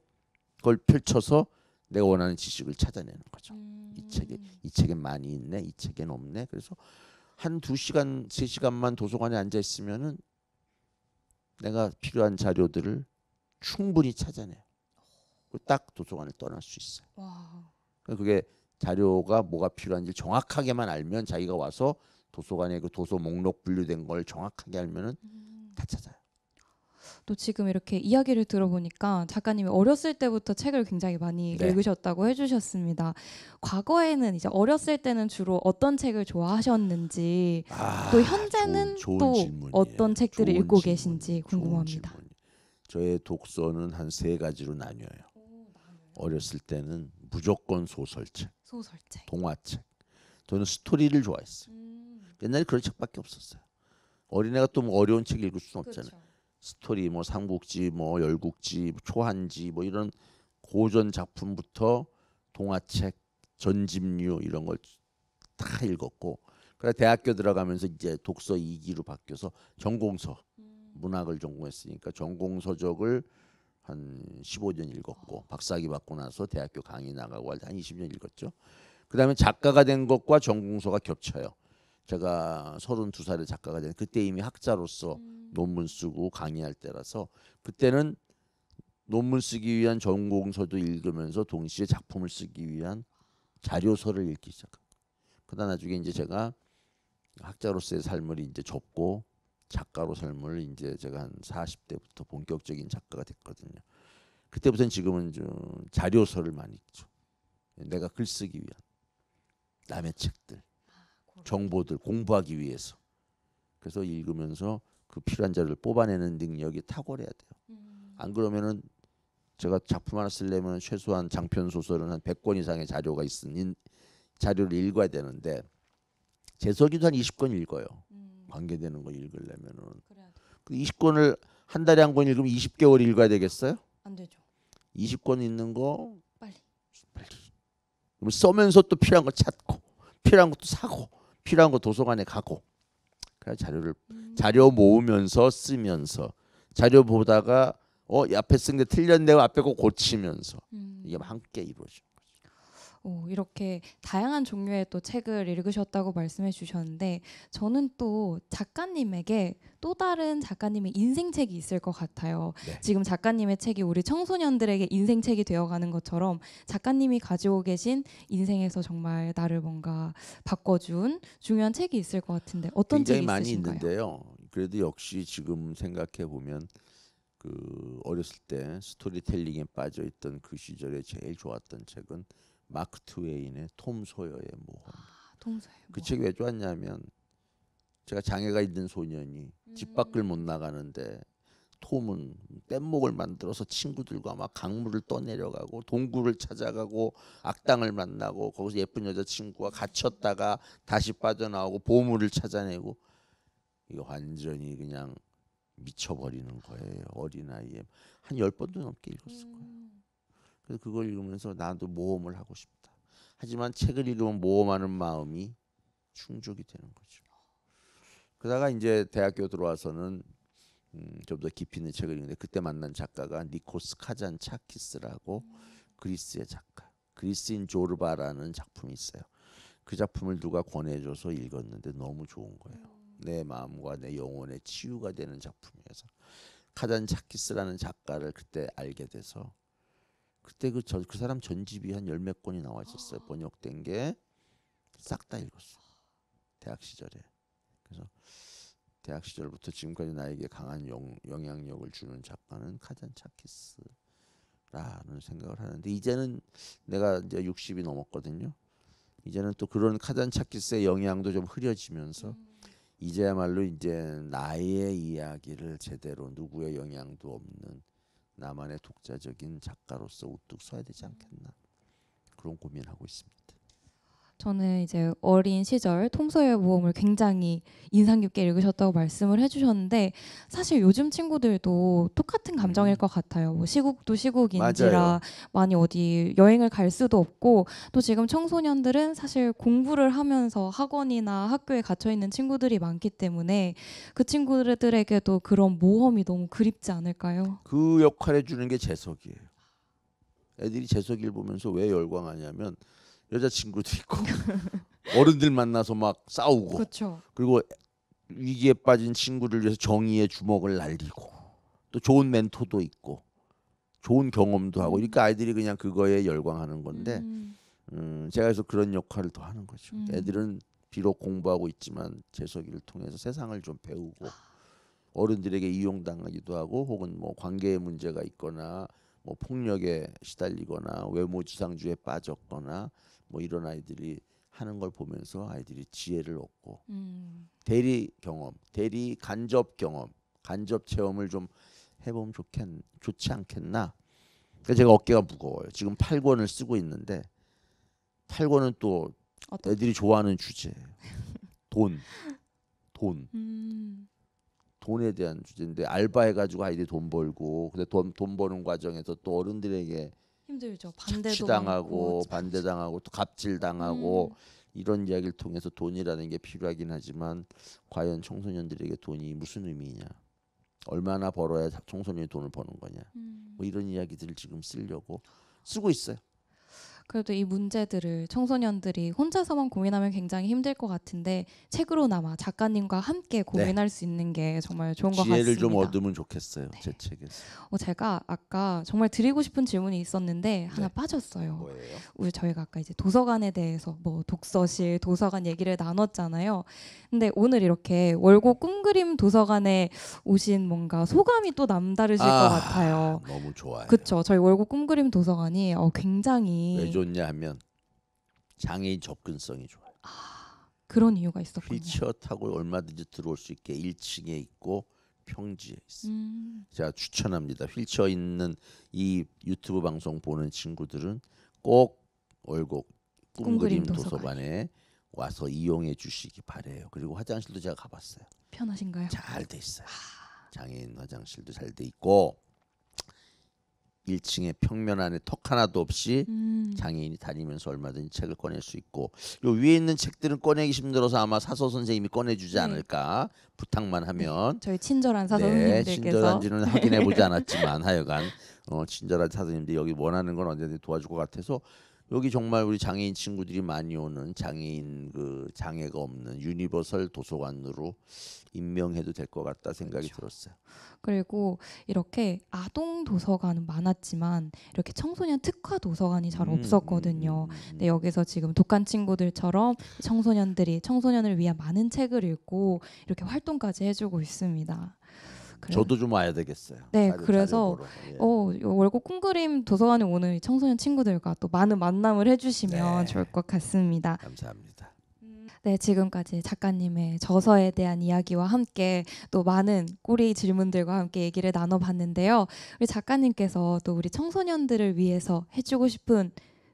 [SPEAKER 2] 그걸 펼쳐서 내가 원하는 지식을 찾아내는 거죠. 음. 이 책에 이 책엔 많이 있네, 이 책엔 없네. 그래서 한 두 시간, 세 시간만 도서관에 앉아 있으면은 내가 필요한 자료들을 충분히 찾아내요. 딱 도서관을 떠날 수 있어요. 와. 그러니까 그게 자료가 뭐가 필요한지 정확하게만 알면 자기가 와서 도서관에 그 도서 목록 분류된 걸 정확하게 알면은 음. 다 찾아요.
[SPEAKER 1] 또 지금 이렇게 이야기를 들어보니까 작가님이 어렸을 때부터 책을 굉장히 많이 네. 읽으셨다고 해주셨습니다. 과거에는 이제 어렸을 때는 주로 어떤 책을 좋아하셨는지 아, 또 현재는 좋또 질문이에요. 어떤 책들을 읽고 질문, 계신지 궁금합니다.
[SPEAKER 2] 저의 독서는 한 세 가지로 나뉘어요. 어렸을 때는 무조건 소설책,
[SPEAKER 1] 소설책,
[SPEAKER 2] 동화책. 저는 스토리를 좋아했어요. 음. 옛날에 그런 책밖에 없었어요. 어린애가 또뭐 어려운 책 읽을 수는 그렇죠. 없잖아요. 그렇죠. 스토리 뭐 삼국지 뭐 열국지 뭐 초한지 뭐 이런 고전 작품부터 동화책 전집류 이런 걸 다 읽었고 그래 대학교 들어가면서 이제 독서 2기로 바뀌어서 전공서 음. 문학을 전공했으니까 전공서적을 한 15년 읽었고 어. 박사학위 받고 나서 대학교 강의 나가고 한 20년 읽었죠. 그다음에 작가가 된 것과 전공서가 겹쳐요. 제가 32살에 작가가 된 그때 이미 학자로서 음. 논문 쓰고 강의할 때라서 그때는 논문 쓰기 위한 전공서도 읽으면서 동시에 작품을 쓰기 위한 자료서를 읽기 시작합니다. 그다 나중에 이제 제가 학자로서의 삶을 이제 접고 작가로 삶을 이제 제가 한 40대부터 본격적인 작가가 됐거든요. 그때부터는 지금은 좀 자료서를 많이 읽죠. 내가 글쓰기 위한 남의 책들. 정보들 공부하기 위해서. 그래서 읽으면서 그 필요한 자료를 뽑아내는 능력이 탁월해야 돼요. 음. 안 그러면은 제가 작품 하나 쓰려면 최소한 장편 소설은 한 100권 이상의 자료가 있으니 자료를 읽어야 되는데 재석이도 한 20권 읽어요. 음. 관계되는 거 읽으려면은. 그 20권을 한 달에 한 권 읽으면 20개월 읽어야 되겠어요? 안 되죠. 20권 있는 거 빨리. 빨리. 그럼 써면서 또 필요한 거 찾고 필요한 것도 사고 필요한 거 도서관에 가고 그냥 자료를 음. 자료 모으면서 쓰면서 자료 보다가 어 앞에 쓴 게 틀렸네요 앞에 거 고치면서 음. 이게 함께 이루어져.
[SPEAKER 1] 오, 어, 이렇게 다양한 종류의 또 책을 읽으셨다고 말씀해 주셨는데 저는 또 작가님에게 또 다른 작가님의 인생책이 있을 것 같아요. 네. 지금 작가님의 책이 우리 청소년들에게 인생책이 되어가는 것처럼 작가님이 가지고 계신 인생에서 정말 나를 뭔가 바꿔준 중요한 책이 있을 것 같은데 어떤 책이 있으신가요? 많이 있는데요.
[SPEAKER 2] 그래도 역시 지금 생각해 보면 그 어렸을 때 스토리텔링에 빠져 있던 그 시절에 제일 좋았던 책은 마크 트웨인의 톰 소여의 모험. 아, 톰 소여. 그책 이왜 좋았냐면 제가 장애가 있는 소년이 음. 집 밖을 못 나가는데 톰은 뗏목을 만들어서 친구들과 막 강물을 떠내려가고 동굴을 찾아가고 악당을 만나고 거기서 예쁜 여자친구와 갇혔다가 다시 빠져나오고 보물을 찾아내고 이거 완전히 그냥 미쳐버리는 거예요 어린아이에 한 열번도 넘게 읽었을 음. 거예요 그래서 그걸 읽으면서 나도 모험을 하고 싶다. 하지만 책을 읽으면 모험하는 마음이 충족이 되는 거죠. 그러다가 이제 대학교 들어와서는 음, 좀더 깊이 있는 책을 읽는데 그때 만난 작가가 니코스 카잔 차키스라고 음. 그리스의 작가 그리스인 조르바라는 작품이 있어요. 그 작품을 누가 권해줘서 읽었는데 너무 좋은 거예요. 음. 내 마음과 내 영혼의 치유가 되는 작품이어서 카잔 차키스라는 작가를 그때 알게 돼서 그때 그, 저, 그 사람 전집이 한 열 몇 권이 나와 있었어요. 번역된 게 싹 다 읽었어. 대학 시절에. 그래서 대학 시절부터 지금까지 나에게 강한 영, 영향력을 주는 작가는 카잔차키스라는 생각을 하는데 이제는 내가 이제 60이 넘었거든요. 이제는 또 그런 카잔차키스의 영향도 좀 흐려지면서 음. 이제야말로 이제 나의 이야기를 제대로 누구의 영향도 없는 나만의 독자적인 작가로서 우뚝 서야 되지 않겠나 그런 고민하고 있습니다.
[SPEAKER 1] 저는 이제 어린 시절 통소의 모험을 굉장히 인상 깊게 읽으셨다고 말씀을 해주셨는데 사실 요즘 친구들도 똑같은 감정일 음. 것 같아요. 뭐 시국도 시국인지라 맞아요. 많이 어디 여행을 갈 수도 없고 또 지금 청소년들은 사실 공부를 하면서 학원이나 학교에 갇혀 있는 친구들이 많기 때문에 그 친구들에게도 그런 모험이 너무 그립지 않을까요?
[SPEAKER 2] 그 역할해 주는 게 재석이에요. 애들이 재석이를 보면서 왜 열광하냐면 여자친구도 있고 어른들 만나서 막 싸우고 그쵸. 그리고 위기에 빠진 친구를 위해서 정의의 주먹을 날리고 또 좋은 멘토도 있고 좋은 경험도 하고 그러니까 아이들이 그냥 그거에 열광하는 건데 음. 음 제가 그래서 그런 역할을 더 하는 거죠. 음. 애들은 비록 공부하고 있지만 재석이를 통해서 세상을 좀 배우고 어른들에게 이용당하기도 하고 혹은 뭐 관계에 문제가 있거나 뭐 폭력에 시달리거나 외모 지상주에 의 빠졌거나 뭐 이런 아이들이 하는 걸 보면서 아이들이 지혜를 얻고 음. 대리 경험, 대리 간접 경험, 간접 체험을 좀 해보면 좋겠 좋지 않겠나. 그러니까 제가 어깨가 무거워요. 지금 팔권을 쓰고 있는데 팔권은또 어떤... 애들이 좋아하는 주제예요. 돈, 돈. 음. 돈에 대한 주제인데 알바해가지고 아이들이 돈 벌고 근데 돈, 돈 버는 과정에서 또 어른들에게
[SPEAKER 1] 힘들죠. 반대도 당하고
[SPEAKER 2] 반대당하고 또 갑질당하고 음. 이런 이야기를 통해서 돈이라는 게 필요하긴 하지만 과연 청소년들에게 돈이 무슨 의미냐? 얼마나 벌어야 청소년이 돈을 버는 거냐? 음. 뭐 이런 이야기들을 지금 쓰려고 쓰고 있어요.
[SPEAKER 1] 그래도 이 문제들을 청소년들이 혼자서만 고민하면 굉장히 힘들 것 같은데 책으로나마 작가님과 함께 네. 고민할 네. 수 있는 게 정말 좋은 것 같습니다. 지혜를 좀
[SPEAKER 2] 얻으면 좋겠어요. 네. 제 책에서.
[SPEAKER 1] 어, 제가 아까 정말 드리고 싶은 질문이 있었는데 하나 네. 빠졌어요. 뭐예요? 우리 저희가 아까 이제 도서관에 대해서 뭐 독서실, 도서관 얘기를 나눴잖아요. 근데 오늘 이렇게 월고 꿈그림 도서관에 오신 뭔가 소감이 또 남다르실 아, 것 같아요. 너무 좋아요. 그쵸. 저희 월고 꿈그림 도서관이 어, 굉장히 네,
[SPEAKER 2] 좋냐 하면 장애인 접근성이 좋아요. 아,
[SPEAKER 1] 그런 이유가 있었군요.
[SPEAKER 2] 휠체어 타고 얼마든지 들어올 수 있게 1층에 있고 평지에 있어요. 음. 제가 추천합니다. 휠체어 있는 이 유튜브 방송 보는 친구들은 꼭 월곡 꿈그림 도서관에 와서 이용해 주시기 바래요. 그리고 화장실도 제가 가봤어요. 편하신가요? 잘 돼 있어요. 장애인 화장실도 잘 돼 있고 1층의 평면 안에 턱 하나도 없이 음. 장애인이 다니면서 얼마든지 책을 꺼낼 수 있고 요 위에 있는 책들은 꺼내기 힘들어서 아마 사서 선생님이 꺼내주지 네. 않을까 부탁만 네. 하면 네.
[SPEAKER 1] 저희 친절한 사서 네, 선생님들께서 친절한지는 네. 확인해 보지
[SPEAKER 2] 않았지만 하여간 어, 친절한 사서님들 여기 원하는 건 언제든지 도와줄 것 같아서 여기 정말 우리 장애인 친구들이 많이 오는 장애인 그 장애가 없는 유니버설 도서관으로 임명해도 될 것 같다 생각이 그렇죠. 들었어요.
[SPEAKER 1] 그리고 이렇게 아동 도서관은 많았지만 이렇게 청소년 특화 도서관이 잘 음, 없었거든요. 음, 음, 음, 근데 여기서 지금 독한 친구들처럼 청소년들이 청소년을 위한 많은 책을 읽고 이렇게 활동까지 해주고 있습니다. 그래요. 저도
[SPEAKER 2] 좀 와야 되겠어요. 네, 자료, 그래서
[SPEAKER 1] 예. 어, 월곡 꿈그림 도서관에 오는 청소년 친구들과 또 많은 만남을 해주시면 네. 좋을 것 같습니다. 감사합니다. 음, 네, 지금까지 작가님의 저서에 대한 이야기와 함께 또 많은 꼬리 질문들과 함께 얘기를 나눠봤는데요. 우리 작가님께서 또 우리 청소년들을 위해서 해주고 싶은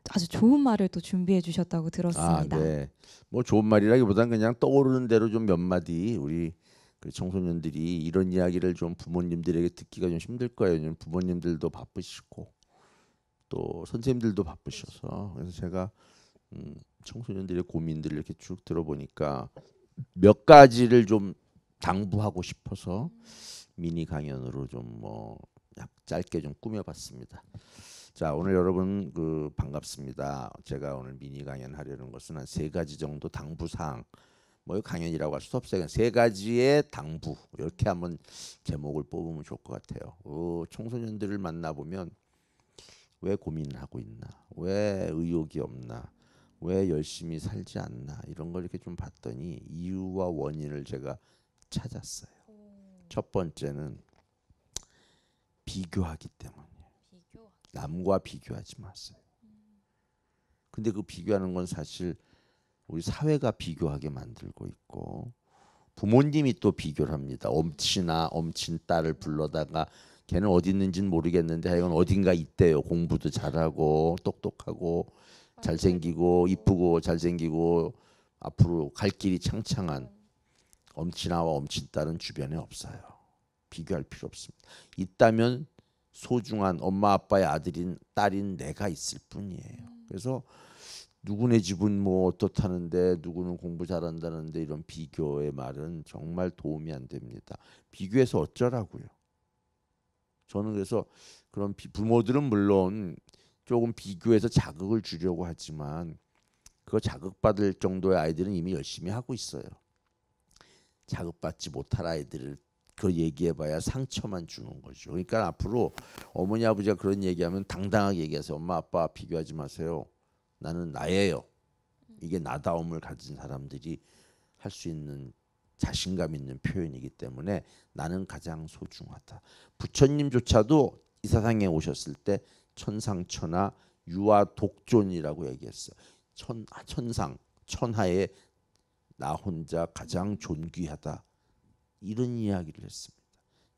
[SPEAKER 1] 아주 좋은 말을 또 준비해 주셨다고 들었습니다. 아, 네.
[SPEAKER 2] 뭐 좋은 말이라기보다는 그냥 떠오르는 대로 좀 몇 마디 우리 그 청소년들이 이런 이야기를 좀 부모님들에게 듣기가 좀 힘들 거예요. 부모님들도 바쁘시고 또 선생님들도 바쁘셔서 그래서 제가 음, 청소년들의 고민들을 이렇게 쭉 들어보니까 몇 가지를 좀 당부하고 싶어서 미니 강연으로 좀뭐 짧게 좀 꾸며봤습니다. 자 오늘 여러분 그 반갑습니다. 제가 오늘 미니 강연 하려는 것은 한 세 가지 정도 당부 사항 뭐 강연이라고 할 수 없어요. 세 가지의 당부 이렇게 한번 제목을 뽑으면 좋을 것 같아요. 어, 청소년들을 만나 보면 왜고민 하고 있나, 왜 의욕이 없나, 왜 열심히 살지 않나 이런 걸 이렇게 좀 봤더니 이유와 원인을 제가 찾았어요. 음. 첫 번째는 비교하기 때문이에요. 비교. 남과 비교하지 마세요. 음. 근데 그 비교하는 건 사실 우리 사회가 비교하게 만들고 있고 부모님이 또 비교를 합니다. 엄친아 엄친 딸을 불러다가 걔는 어디 있는지는 모르겠는데 하여간 어딘가 있대요. 공부도 잘하고 똑똑하고 잘생기고 이쁘고 잘생기고 앞으로 갈 길이 창창한 엄친아와 엄친딸은 주변에 없어요. 비교할 필요 없습니다. 있다면 소중한 엄마 아빠의 아들인 딸인 내가 있을 뿐이에요. 그래서 누구네 집은 뭐 어떻다는데 누구는 공부 잘한다는데 이런 비교의 말은 정말 도움이 안 됩니다. 비교해서 어쩌라고요. 저는 그래서 그런 부모들은 물론 조금 비교해서 자극을 주려고 하지만 그 자극받을 정도의 아이들은 이미 열심히 하고 있어요. 자극받지 못할 아이들을 그 얘기해봐야 상처만 주는 거죠. 그러니까 앞으로 어머니 아버지가 그런 얘기하면 당당하게 얘기하세요. 엄마 아빠 비교하지 마세요. 나는 나예요. 이게 나다움을 가진 사람들이 할 수 있는 자신감 있는 표현이기 때문에 나는 가장 소중하다. 부처님조차도 이 세상에 오셨을 때 천상천하 유아 독존이라고 얘기했어. 천 아, 천상 천하에 나 혼자 가장 존귀하다. 이런 이야기를 했습니다.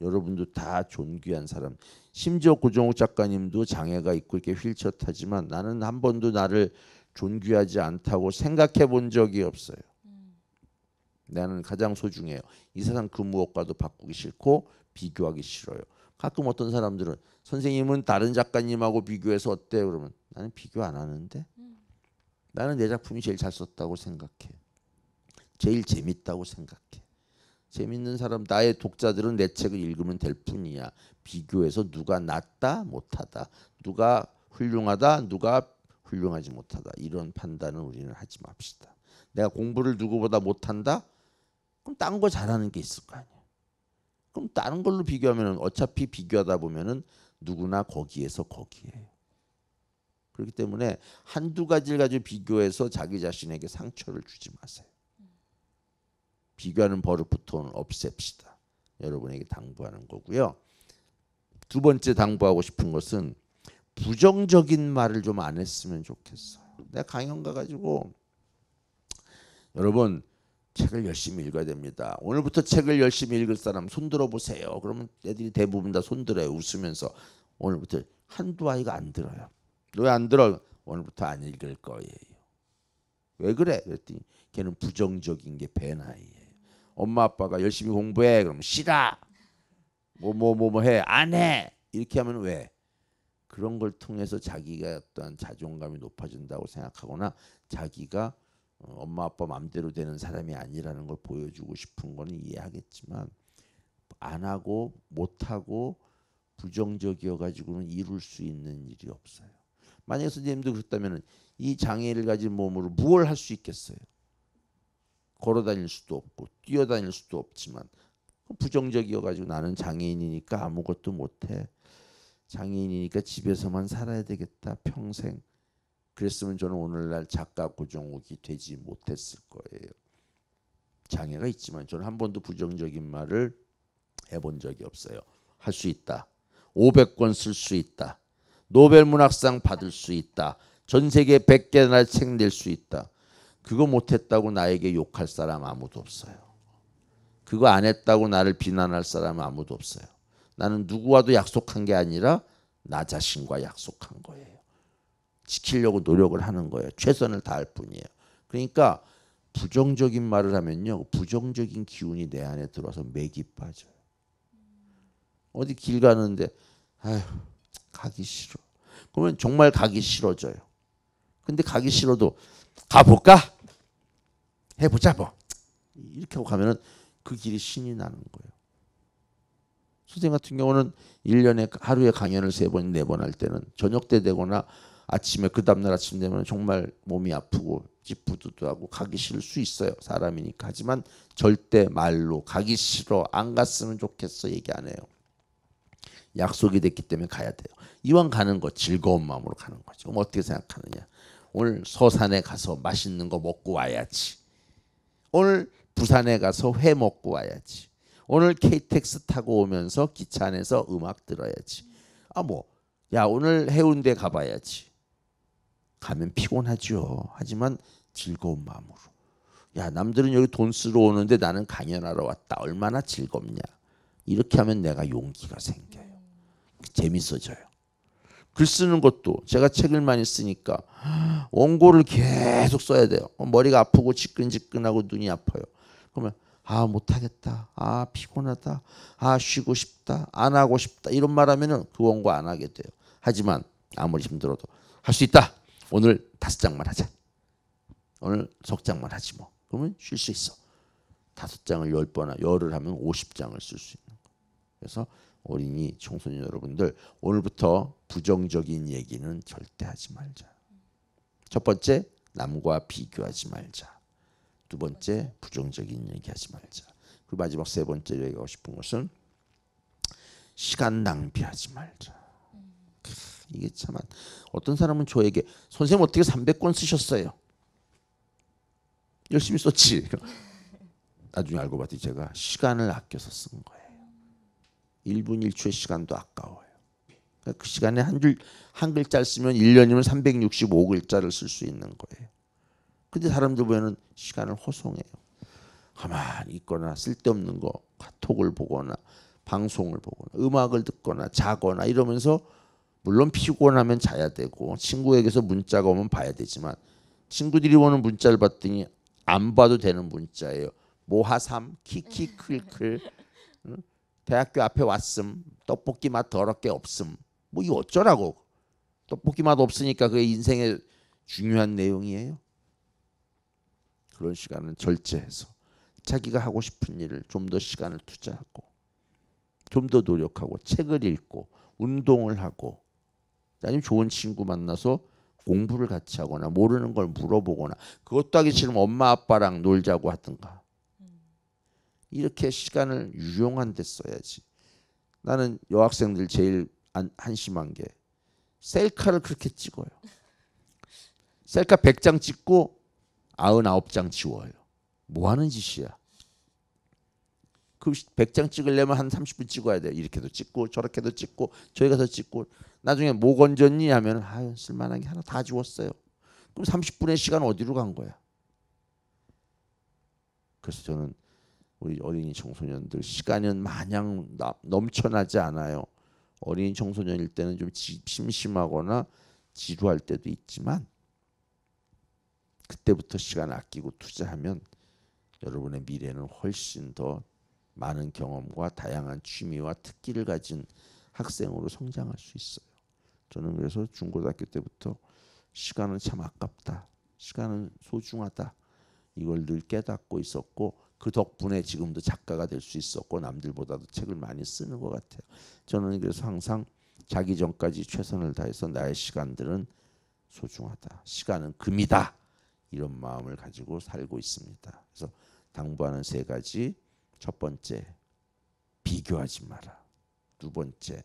[SPEAKER 2] 여러분도 다 존귀한 사람. 심지어 고종욱 작가님도 장애가 있고 이렇게 휠체어 타지만 나는 한 번도 나를 존귀하지 않다고 생각해 본 적이 없어요. 나는 가장 소중해요. 이 세상 그 무엇과도 바꾸기 싫고 비교하기 싫어요. 가끔 어떤 사람들은 선생님은 다른 작가님하고 비교해서 어때 그러면 나는 비교 안 하는데 나는 내 작품이 제일 잘 썼다고 생각해. 제일 재밌다고 생각해. 재밌는 사람 나의 독자들은 내 책을 읽으면 될 뿐이야. 비교해서 누가 낫다 못하다, 누가 훌륭하다, 누가 훌륭하지 못하다 이런 판단은 우리는 하지 맙시다. 내가 공부를 누구보다 못한다? 그럼 딴거 잘하는 게 있을 거 아니야. 그럼 다른 걸로 비교하면 어차피 비교하다 보면은 누구나 거기에서 거기에요. 그렇기 때문에 한두 가지를 가지고 비교해서 자기 자신에게 상처를 주지 마세요. 비교하는 버릇부터는 없앱시다. 여러분에게 당부하는 거고요. 두 번째 당부하고 싶은 것은 부정적인 말을 좀 안 했으면 좋겠어요. 내가 강연 가가지고 여러분 책을 열심히 읽어야 됩니다. 오늘부터 책을 열심히 읽을 사람 손들어 보세요. 그러면 애들이 대부분 다 손들어요. 웃으면서 오늘부터 한두 아이가 안 들어요. 왜 안 들어? 오늘부터 안 읽을 거예요. 왜 그래? 그랬더니 걔는 부정적인 게 배나이에요. 엄마 아빠가 열심히 공부해 그럼 싫다뭐 뭐 뭐 뭐 해 안 해 이렇게 하면 왜 그런 걸 통해서 자기가 어떤 자존감이 높아진다고 생각하거나 자기가 어, 엄마 아빠 맘대로 되는 사람이 아니라는 걸 보여주고 싶은 거는 이해하겠지만 안 하고 못 하고 부정적이어 가지고는 이룰 수 있는 일이 없어요. 만약 선생님도 그렇다면 이 장애를 가진 몸으로 무엇을 할수 있겠어요? 걸어 다닐 수도 없고 뛰어 다닐 수도 없지만 부정적이어 가지고 나는 장애인이니까 아무것도 못 해. 장애인이니까 집에서만 살아야 되겠다 평생. 그랬으면 저는 오늘날 작가 고정욱이 되지 못했을 거예요. 장애가 있지만 저는 한 번도 부정적인 말을 해본 적이 없어요. 할 수 있다. 500권 쓸 수 있다. 노벨 문학상 받을 수 있다. 전 세계 100개나 책 낼 수 있다. 그거 못했다고 나에게 욕할 사람 아무도 없어요. 그거 안 했다고 나를 비난할 사람 아무도 없어요. 나는 누구와도 약속한 게 아니라 나 자신과 약속한 거예요. 지키려고 노력을 하는 거예요. 최선을 다할 뿐이에요. 그러니까 부정적인 말을 하면요. 부정적인 기운이 내 안에 들어서 와 맥이 빠져요. 어디 길 가는데 아휴 가기 싫어. 그러면 정말 가기 싫어져요. 근데 가기 싫어도 가볼까? 해보자 뭐 이렇게 하고 가면은 그 길이 신이 나는 거예요. 선생 같은 경우는 1년에 하루에 강연을 세 번, 네번할 때는 저녁 때 되거나 아침에 그 다음날 아침 되면 정말 몸이 아프고 찌뿌드드하고 가기 싫을 수 있어요. 사람이니까. 하지만 절대 말로 가기 싫어 안 갔으면 좋겠어 얘기 안 해요. 약속이 됐기 때문에 가야 돼요. 이왕 가는 거 즐거운 마음으로 가는 거죠. 그럼 어떻게 생각하느냐. 오늘 서산에 가서 맛있는 거 먹고 와야지. 오늘 부산에 가서 회 먹고 와야지. 오늘 KTX 타고 오면서 기차 안에서 음악 들어야지. 아 뭐, 야 오늘 해운대 가봐야지. 가면 피곤하죠. 하지만 즐거운 마음으로. 야 남들은 여기 돈 쓰러 오는데 나는 강연하러 왔다. 얼마나 즐겁냐. 이렇게 하면 내가 용기가 생겨요. 재밌어져요. 글 쓰는 것도 제가 책을 많이 쓰니까 원고를 계속 써야 돼요. 어, 머리가 아프고 지끈지끈하고 눈이 아파요. 그러면 아 못하겠다. 아 피곤하다. 아 쉬고 싶다. 안 하고 싶다. 이런 말하면그 원고 안 하게 돼요. 하지만 아무리 힘들어도 할 수 있다. 오늘 다섯 장만 하자. 오늘 석 장만 하지 뭐. 그러면 쉴 수 있어. 다섯 장을 열 번, 열을 하면 오십 장을 쓸 수 있는 거. 그래서 어린이 청소년 여러분들 오늘부터 부정적인 얘기는 절대 하지 말자. 첫 번째 남과 비교하지 말자. 두 번째 부정적인 얘기하지 말자. 그리고 마지막 세번째 얘기하고 싶은 것은 시간 낭비하지 말자. 이게 참 어떤 사람은 저에게 선생님 어떻게 300권 쓰셨어요? 열심히 썼지. 나중에 알고 봤더니 제가 시간을 아껴서 쓴 거예요. 1분 1초의 시간도 아까워요. 그러니까 그 시간에 한줄한 글자를 쓰면 1년이면 365글자를 쓸 수 있는 거예요. 근데 사람들 보면 시간을 허송해요 가만히 있거나 쓸데없는 거 카톡을 보거나 방송을 보거나 음악을 듣거나 자거나 이러면서 물론 피곤하면 자야 되고 친구에게서 문자가 오면 봐야 되지만 친구들이 오는 문자를 봤더니 안 봐도 되는 문자예요. 모하삼 키키클클 대학교 앞에 왔음. 떡볶이 맛 더럽게 없음. 뭐 이거 어쩌라고. 떡볶이 맛 없으니까 그게 인생의 중요한 내용이에요. 그런 시간은 절제해서 자기가 하고 싶은 일을 좀 더 시간을 투자하고 좀 더 노력하고 책을 읽고 운동을 하고 아니면 좋은 친구 만나서 공부를 같이 하거나 모르는 걸 물어보거나 그것도 하기 싫으면 엄마 아빠랑 놀자고 하든가 이렇게 시간을 유용한 데 써야지. 나는 여학생들 제일 안, 한심한 게 셀카를 그렇게 찍어요. 셀카 100장 찍고 99장 지워요. 뭐 하는 짓이야? 그 100장 찍으려면 한 30분 찍어야 돼. 이렇게도 찍고 저렇게도 찍고 저기 가서 찍고 나중에 뭐 건졌니 하면 아 쓸만한 게 하나 다 지웠어요. 그럼 30분의 시간 어디로 간 거야? 그래서 저는 우리 어린이 청소년들 시간은 마냥 넘쳐나지 않아요. 어린이 청소년일 때는 좀 심심하거나 지루할 때도 있지만 그때부터 시간 아끼고 투자하면 여러분의 미래는 훨씬 더 많은 경험과 다양한 취미와 특기를 가진 학생으로 성장할 수 있어요. 저는 그래서 중고등학교 때부터 시간은 참 아깝다. 시간은 소중하다. 이걸 늘 깨닫고 있었고 그 덕분에 지금도 작가가 될 수 있었고 남들보다도 책을 많이 쓰는 것 같아요. 저는 그래서 항상 자기 전까지 최선을 다해서 나의 시간들은 소중하다. 시간은 금이다. 이런 마음을 가지고 살고 있습니다. 그래서 당부하는 세 가지. 첫 번째, 비교하지 마라. 두 번째,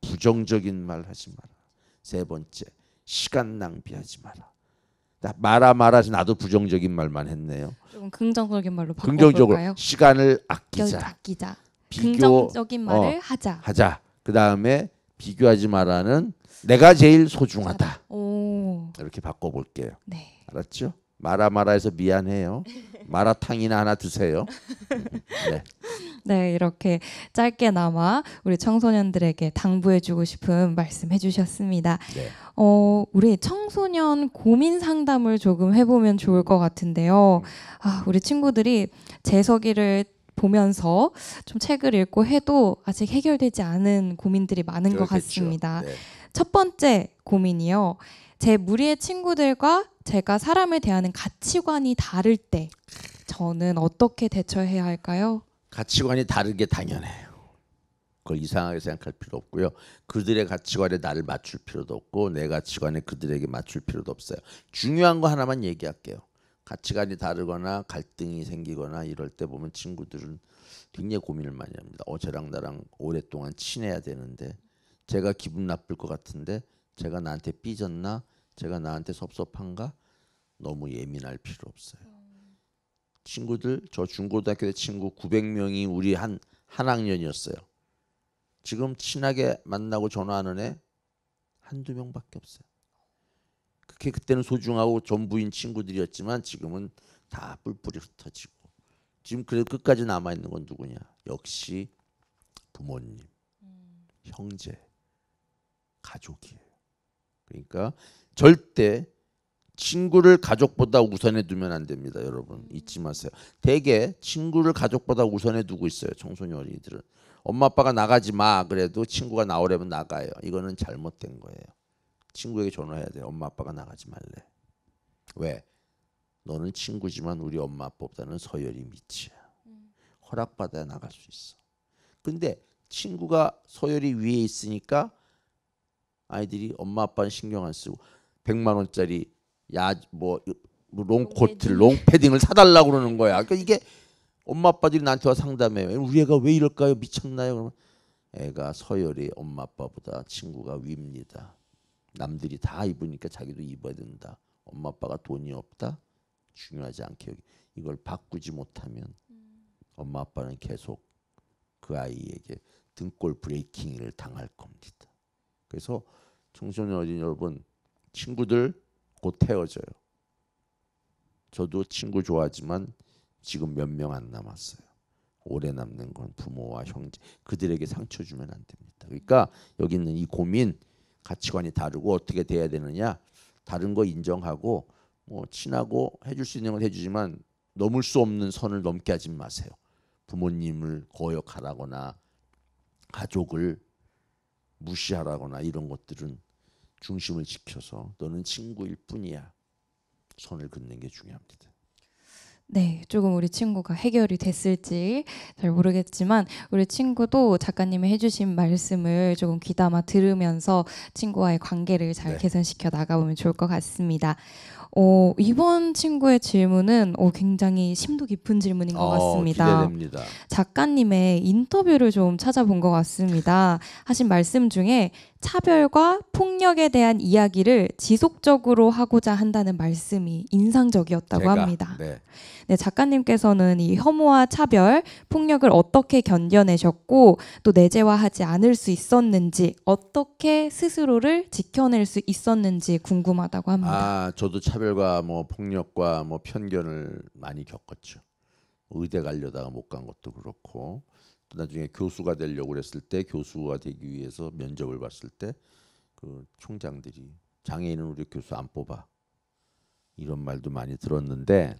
[SPEAKER 2] 부정적인 말 하지 마라. 세 번째, 시간 낭비하지 마라. 말아 말아서 나도 부정적인 말만 했네요.
[SPEAKER 1] 조금 긍정적인 말로 바꿔볼까요?
[SPEAKER 2] 시간을 아끼자.
[SPEAKER 1] 아끼자. 비교, 긍정적인 말을 어, 하자.
[SPEAKER 2] 하자. 그 다음에 비교하지 말라는 내가 제일 소중하다.
[SPEAKER 1] 오.
[SPEAKER 2] 이렇게 바꿔볼게요. 네. 알았죠? 말아 말아해서 미안해요. 마라탕이나 하나 드세요.
[SPEAKER 1] 네. 네, 이렇게 짧게나마 우리 청소년들에게 당부해주고 싶은 말씀해주셨습니다. 네. 어, 우리 청소년 고민 상담을 조금 해보면 좋을 것 같은데요. 음. 아, 우리 친구들이 재석이를 보면서 좀 책을 읽고 해도 아직 해결되지 않은 고민들이 많은 그렇겠죠. 것 같습니다. 네. 첫 번째 고민이요. 제 무리의 친구들과 제가 사람을 대하는 가치관이 다를 때 저는 어떻게 대처해야 할까요?
[SPEAKER 2] 가치관이 다르게 당연해요. 그걸 이상하게 생각할 필요 없고요. 그들의 가치관에 나를 맞출 필요도 없고 내 가치관에 그들에게 맞출 필요도 없어요. 중요한 거 하나만 얘기할게요. 가치관이 다르거나 갈등이 생기거나 이럴 때 보면 친구들은 굉장히 고민을 많이 합니다. 어 쟤랑 나랑 오랫동안 친해야 되는데 제가 기분 나쁠 것 같은데 제가 나한테 삐졌나 제가 나한테 섭섭한가? 너무 예민할 필요 없어요. 친구들 저 중고등학교 친구 900명이 우리 한 한 학년이었어요. 지금 친하게 만나고 전화하는 애 한 두 명밖에 없어요. 그게 그때는 소중하고 전부인 친구들이었지만 지금은 다 뿔뿔이 흩어지고 지금 그래도 끝까지 남아 있는 건 누구냐? 역시 부모님, 음. 형제, 가족이에요. 그러니까 절대 친구를 가족보다 우선에 두면 안 됩니다, 여러분. 잊지 마세요. 대개 친구를 가족보다 우선에 두고 있어요, 청소년 어린이들은. 엄마 아빠가 나가지 마 그래도 친구가 나오려면 나가요. 이거는 잘못된 거예요. 친구에게 전화해야 돼요. 엄마 아빠가 나가지 말래. 왜? 너는 친구지만 우리 엄마 아빠보다는 서열이 밑이야. 허락받아야 나갈 수 있어. 근데 친구가 서열이 위에 있으니까 아이들이 엄마 아빠는 신경 안 쓰고 100만 원짜리 야뭐 뭐, 롱코트, 롱패딩을 사달라고 그러는 거야. 그러니까 이게 엄마 아빠들이 나한테 와 상담해요. 우리 애가 왜 이럴까요? 미쳤나요? 그러면 애가 서열이 엄마 아빠보다 친구가 위입니다. 남들이 다 입으니까 자기도 입어야 된다. 엄마 아빠가 돈이 없다. 중요하지 않게 여기 이걸 바꾸지 못하면 엄마 아빠는 계속 그 아이에게 등골 브레이킹을 당할 겁니다. 그래서 청소년 어린 여러분 친구들 곧 헤어져요. 저도 친구 좋아하지만 지금 몇 명 안 남았어요. 오래 남는 건 부모와 형제 그들에게 상처 주면 안 됩니다. 그러니까 여기 있는 이 고민 가치관이 다르고 어떻게 돼야 되느냐 다른 거 인정하고 뭐 친하고 해줄 수 있는 건 해주지만 넘을 수 없는 선을 넘게 하지 마세요. 부모님을 거역하라거나 가족을 무시하라거나 이런 것들은 중심을 지켜서 너는 친구일 뿐이야. 선을 긋는 게 중요합니다.
[SPEAKER 1] 네, 조금 우리 친구가 해결이 됐을지 잘 모르겠지만 우리 친구도 작가님이 해주신 말씀을 조금 귀담아 들으면서 친구와의 관계를 잘 네. 개선시켜 나가보면 좋을 것 같습니다. 어, 이번 친구의 질문은 어, 굉장히 심도 깊은 질문인 것 어, 같습니다. 기대됩니다. 작가님의 인터뷰를 좀 찾아본 것 같습니다. 하신 말씀 중에 차별과 폭력에 대한 이야기를 지속적으로 하고자 한다는 말씀이 인상적이었다고 제가, 합니다. 네. 네, 작가님께서는 이 혐오와 차별, 폭력을 어떻게 견뎌내셨고 또 내재화하지 않을 수 있었는지 어떻게 스스로를 지켜낼 수 있었는지 궁금하다고 합니다.
[SPEAKER 2] 아, 저도 차별과 뭐 폭력과 뭐 편견을 많이 겪었죠. 의대 가려다가 못 간 것도 그렇고 나중에 교수가 되려고 그랬을 때 교수가 되기 위해서 면접을 봤을 때 그 총장들이 장애인은 우리 교수 안 뽑아 이런 말도 많이 들었는데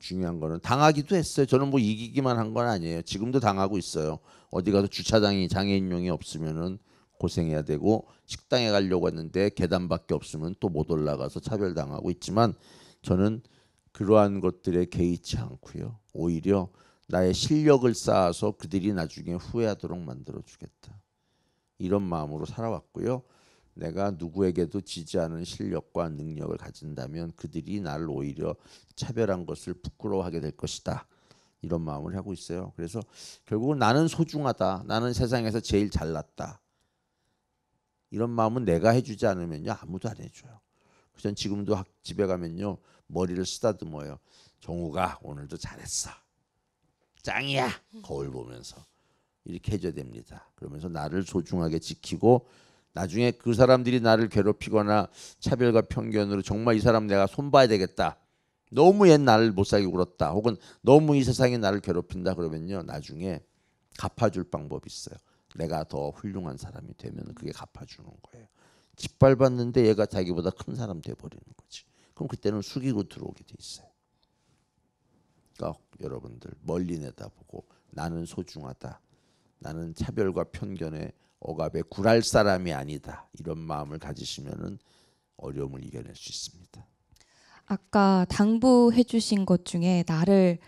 [SPEAKER 2] 중요한 거는 당하기도 했어요. 저는 뭐 이기기만 한 건 아니에요. 지금도 당하고 있어요. 어디 가서 주차장이 장애인용이 없으면은 고생해야 되고 식당에 가려고 했는데 계단밖에 없으면 또 못 올라가서 차별당하고 있지만 저는 그러한 것들에 개의치 않고요. 오히려 나의 실력을 쌓아서 그들이 나중에 후회하도록 만들어 주겠다. 이런 마음으로 살아왔고요. 내가 누구에게도 지지 않은 실력과 능력을 가진다면 그들이 나를 오히려 차별한 것을 부끄러워하게 될 것이다. 이런 마음을 하고 있어요. 그래서 결국은 나는 소중하다. 나는 세상에서 제일 잘났다. 이런 마음은 내가 해주지 않으면요 아무도 안 해줘요. 그전 지금도 집에 가면요 머리를 쓰다듬어요. 정우가 오늘도 잘했어. 짱이야 거울 보면서 이렇게 해줘야 됩니다. 그러면서 나를 소중하게 지키고 나중에 그 사람들이 나를 괴롭히거나 차별과 편견으로 정말 이 사람 내가 손봐야 되겠다. 너무 옛날를못 살게 굴었다. 혹은 너무 이 세상이 나를 괴롭힌다 그러면요. 나중에 갚아줄 방법이 있어요. 내가 더 훌륭한 사람이 되면 그게 갚아주는 거예요. 짓밟았는데 얘가 자기보다 큰 사람 돼버리는 거지. 그럼 그때는 숙이고 들어오게 돼 있어요. 그 여러분들 멀리 내다보고 나는 소중하다. 나는 차별과 편견의 억압에 굴할 사람이 아니다. 이런 마음을 가지시면은 어려움을 이겨낼 수 있습니다.
[SPEAKER 1] 아까 당부해 주신 것 중에 나를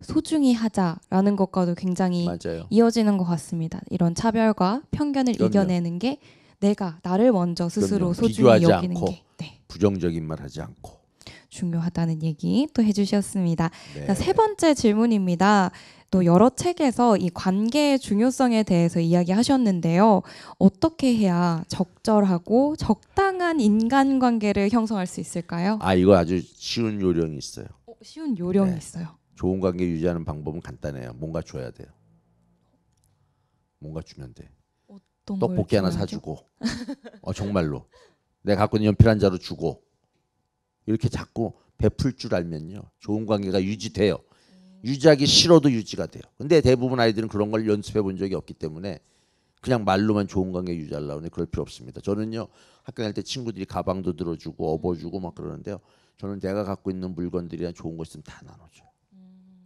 [SPEAKER 1] 소중히 하자라는 것과도 굉장히 맞아요. 이어지는 것 같습니다. 이런 차별과 편견을 그럼요. 이겨내는 게 내가 나를 먼저 스스로 소중히 여기는 않고, 게
[SPEAKER 2] 네. 부정적인 말 하지 않고
[SPEAKER 1] 중요하다는 얘기 또 해주셨습니다. 네. 세 번째 질문입니다. 또 여러 책에서 이 관계의 중요성에 대해서 이야기하셨는데요. 어떻게 해야 적절하고 적당한 인간관계를 형성할 수 있을까요?
[SPEAKER 2] 아 이거 아주 쉬운 요령이 있어요. 어,
[SPEAKER 1] 쉬운 요령이 네. 있어요.
[SPEAKER 2] 좋은 관계 유지하는 방법은 간단해요. 뭔가 줘야 돼요. 뭔가 주면 돼.
[SPEAKER 1] 떡볶이 하나 사주고.
[SPEAKER 2] 어 정말로. 내가 갖고 있는 연필 한 자루 주고. 이렇게 자꾸 베풀 줄 알면요. 좋은 관계가 유지돼요. 유지하기 싫어도 유지가 돼요. 근데 대부분 아이들은 그런 걸 연습해 본 적이 없기 때문에 그냥 말로만 좋은 관계 유지하려고 하는데 그럴 필요 없습니다. 저는요. 학교 다닐 때 친구들이 가방도 들어주고 업어주고 막 그러는데요. 저는 내가 갖고 있는 물건들이나 좋은 거 있으면 다 나눠줘요.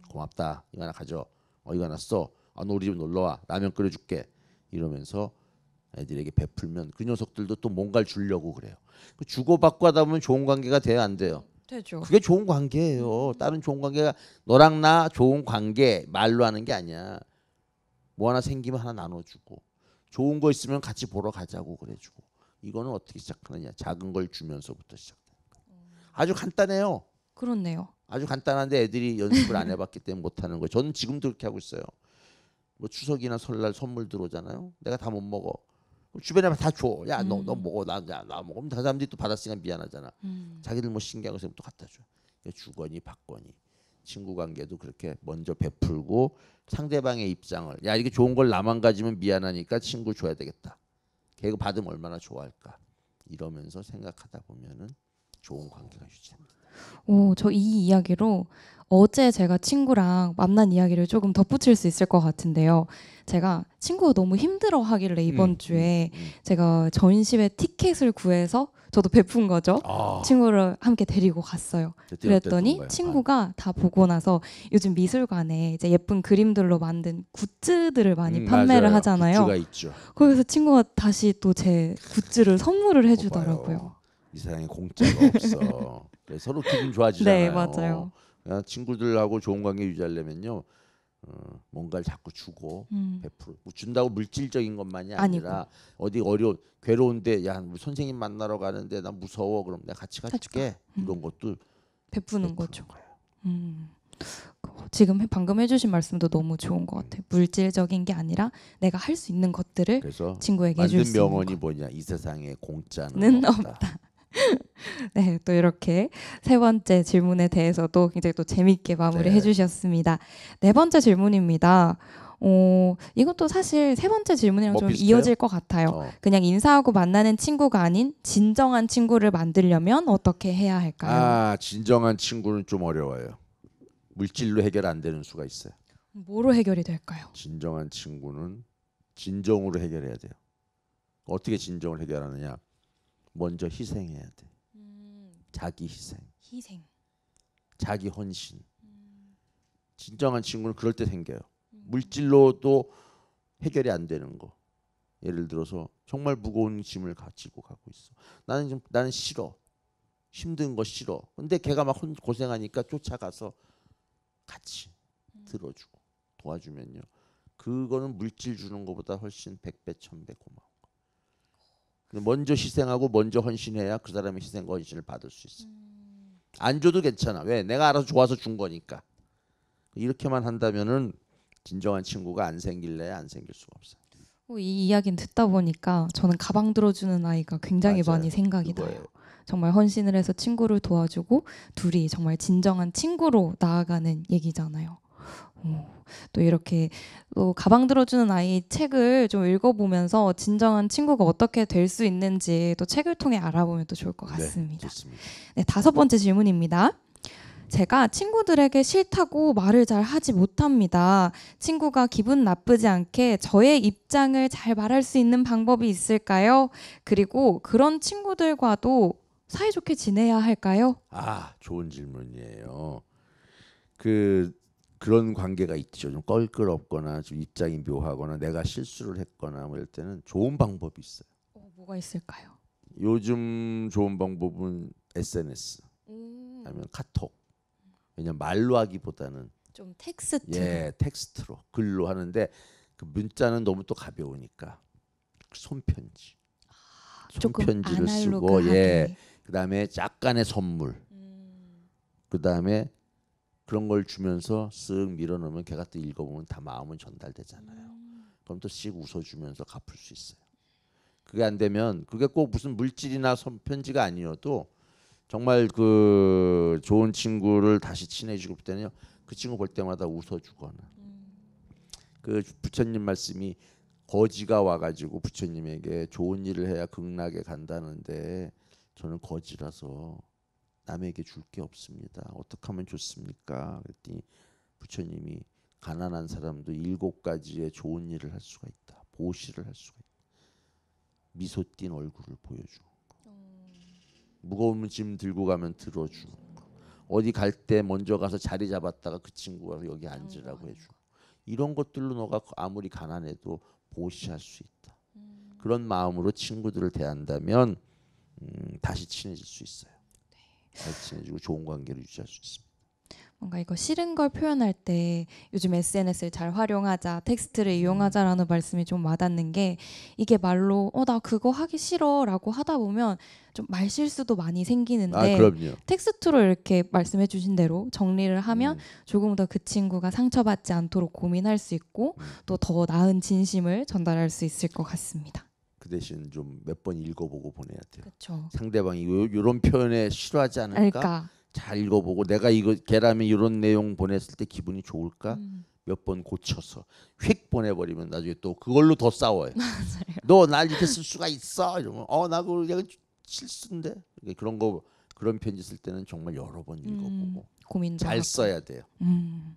[SPEAKER 2] 고맙다. 이거 하나 가져. 어 이거 하나 써. 아, 너 우리 집 놀러와. 라면 끓여줄게. 이러면서 애들에게 베풀면 그 녀석들도 또 뭔가를 주려고 그래요. 그 주고받고 하다 보면 좋은 관계가 돼야 안 돼요. 되죠. 그게 좋은 관계예요. 다른 좋은 관계가 너랑 나 좋은 관계 말로 하는 게 아니야. 뭐 하나 생기면 하나 나눠주고 좋은 거 있으면 같이 보러 가자고 그래주고 이거는 어떻게 시작하느냐 작은 걸 주면서부터 시작돼요. 음. 아주 간단해요. 그렇네요. 아주 간단한데 애들이 연습을 안 해봤기 때문에 못하는 거예요. 저는 지금도 그렇게 하고 있어요. 뭐 추석이나 설날 선물 들어오잖아요. 내가 다 못 먹어. 주변에 다 줘. 야, 너, 너 음. 먹어. 나, 야, 나 먹으면 다 사람들이 또 받았으니까 미안하잖아. 음. 자기들 뭐 신기하고 있으면 또 갖다 줘. 그 주거니 받거니. 친구 관계도 그렇게 먼저 베풀고 상대방의 입장을 야 이게 좋은 걸 나만 가지면 미안하니까 친구 줘야 되겠다. 걔가 받으면 얼마나 좋아할까 이러면서 생각하다 보면은 좋은 관계가 유지됩니다.
[SPEAKER 1] 오, 저이 이야기로 어제 제가 친구랑 만난 이야기를 조금 덧붙일 수 있을 것 같은데요. 제가 친구가 너무 힘들어 하길래 이번 음. 주에 음, 음. 제가 전시회 티켓을 구해서 저도 베푼 거죠. 아. 친구를 함께 데리고 갔어요. 네, 그랬더니 친구가 다 보고 나서 요즘 미술관에 이제 예쁜 그림들로 만든 굿즈들을 많이 음, 판매를 맞아요. 하잖아요. 거기서 친구가 다시 또 제 굿즈를 선물을 해주더라고요.
[SPEAKER 2] 이 세상에 공짜가 없어. 네, 서로 기분 좋아지잖아요. 네, 맞아요. 어, 친구들하고 좋은 관계 유지하려면요. 어, 뭔가를 자꾸 주고 음. 베풀어 뭐 준다고 물질적인 것만이 아니라 아니고. 어디 어려운 괴로운데 야 선생님 만나러 가는데 나 무서워 그럼 내가 같이 가줄게 음. 이런 것도
[SPEAKER 1] 베푸는, 거죠. 음. 그 지금 방금 해주신 말씀도 너무 좋은 것 같아요. 음. 물질적인 게 아니라 내가 할 수 있는 것들을 친구에게 해줄 수 있는. 명언이
[SPEAKER 2] 뭐냐? 이 세상에 공짜는
[SPEAKER 1] 없다. 없다. 네, 또 이렇게 세 번째 질문에 대해서도 굉장히 또 재미있게 마무리해 네. 주셨습니다. 네 번째 질문입니다. 어, 이것도 사실 세 번째 질문이랑 뭐좀 비슷해요? 이어질 것 같아요. 어. 그냥 인사하고 만나는 친구가 아닌 진정한 친구를 만들려면 어떻게 해야 할까요?
[SPEAKER 2] 아, 진정한 친구는 좀 어려워요. 물질로 해결 안 되는 수가 있어요.
[SPEAKER 1] 뭐로 해결이 될까요?
[SPEAKER 2] 진정한 친구는 진정으로 해결해야 돼요. 어떻게 진정을 해결하느냐? 먼저 희생해야 돼. 음. 자기 희생. 희생. 자기 헌신. 음. 진정한 친구는 그럴 때 생겨요. 음. 물질로도 해결이 안 되는 거. 예를 들어서 정말 무거운 짐을 가지고 가고 있어. 나는 좀 나는 싫어. 힘든 거 싫어. 근데 걔가 막 고생하니까 쫓아가서 같이 음. 들어주고 도와주면요. 그거는 물질 주는 것보다 훨씬 백배 천배 고마워. 먼저 희생하고 먼저 헌신해야 그 사람의 희생과 헌신을 받을 수 있어. 음. 안 줘도 괜찮아. 왜? 내가 알아서 좋아서 준 거니까. 이렇게만 한다면은 진정한 친구가 안 생길래 안 생길 수가 없어.
[SPEAKER 1] 어, 이 이야기는 듣다 보니까 저는 가방 들어주는 아이가 굉장히 맞아요. 많이 생각이 그거예요. 나요. 정말 헌신을 해서 친구를 도와주고 둘이 정말 진정한 친구로 나아가는 얘기잖아요. 어, 또 이렇게 또 가방 들어주는 아이 책을 좀 읽어보면서 진정한 친구가 어떻게 될 수 있는지 또 책을 통해 알아보면 또 좋을 것 네, 같습니다. 네, 네, 다섯 번째 질문입니다. 제가 친구들에게 싫다고 말을 잘 하지 못합니다. 친구가 기분 나쁘지 않게 저의 입장을 잘 말할 수 있는 방법이 있을까요? 그리고 그런 친구들과도 사이좋게 지내야 할까요?
[SPEAKER 2] 아, 좋은 질문이에요. 그 그런 관계가 있죠. 좀 껄끄럽거나 좀 입장이 묘하거나 내가 실수를 했거나 뭐 이럴 때는 좋은 방법이 있어요.
[SPEAKER 1] 어, 뭐가 있을까요?
[SPEAKER 2] 요즘 좋은 방법은 SNS 음. 아니면 카톡. 왜냐 면 말로 하기보다는 좀 텍스트. 예, 텍스트로 글로 하는데 그 문자는 너무 또 가벼우니까 손편지. 아, 손편지를 쓰고 예. 그다음에 약간의 선물. 음. 그다음에 그런 걸 주면서 쓱 밀어넣으면 걔가 또 읽어보면 다 마음은 전달되잖아요. 음. 그럼 또 씩 웃어주면서 갚을 수 있어요. 그게 안 되면 그게 꼭 무슨 물질이나 편지가 아니어도 정말 그 좋은 친구를 다시 친해지고 때는요 그 친구 볼 때마다 웃어주거나 그 부처님 말씀이 거지가 와가지고 부처님에게 좋은 일을 해야 극락에 간다는데 저는 거지라서 남에게 줄 게 없습니다. 어떻게 하면 좋습니까? 그랬더니 부처님이 가난한 사람도 일곱 가지의 좋은 일을 할 수가 있다. 보시를 할 수가 있다. 미소 띤 얼굴을 보여주는 거. 음. 무거운 짐 들고 가면 들어주는 거. 어디 갈 때 먼저 가서 자리 잡았다가 그 친구가 여기 앉으라고 음. 해주고. 이런 것들로 너가 아무리 가난해도 보시할 수 있다. 음. 그런 마음으로 친구들을 대한다면 음, 다시 친해질 수 있어요. 잘 친해지고 좋은 관계를 유지할 수 있습니다.
[SPEAKER 1] 뭔가 이거 싫은 걸 표현할 때 요즘 SNS를 잘 활용하자, 텍스트를 음. 이용하자라는 말씀이 좀 와닿는 게 이게 말로 어 나 그거 하기 싫어라고 하다 보면 좀 말실수도 많이 생기는데 아, 텍스트로 이렇게 말씀해 주신 대로 정리를 하면 음. 조금 더 그 친구가 상처받지 않도록 고민할 수 있고 음. 또더 나은 진심을 전달할 수 있을 것 같습니다.
[SPEAKER 2] 그 대신 좀 몇 번 읽어보고 보내야 돼요. 그쵸. 상대방이 요, 런 표현에 싫어하지 않을까? 그까잘 읽어보고 내가 이거 걔라면 이런 내용 보냈을 때 기분이 좋을까? 음. 몇번 고쳐서 휙 보내버리면 나중에 또 그걸로 더 싸워요. 너날 이렇게 쓸 수가 있어 이러면 어나 그거 실수인데 그런 거 그런 편지 쓸 때는 정말 여러 번 음, 읽어보고
[SPEAKER 1] 음, 고민 잘 하고. 써야 돼요. 음.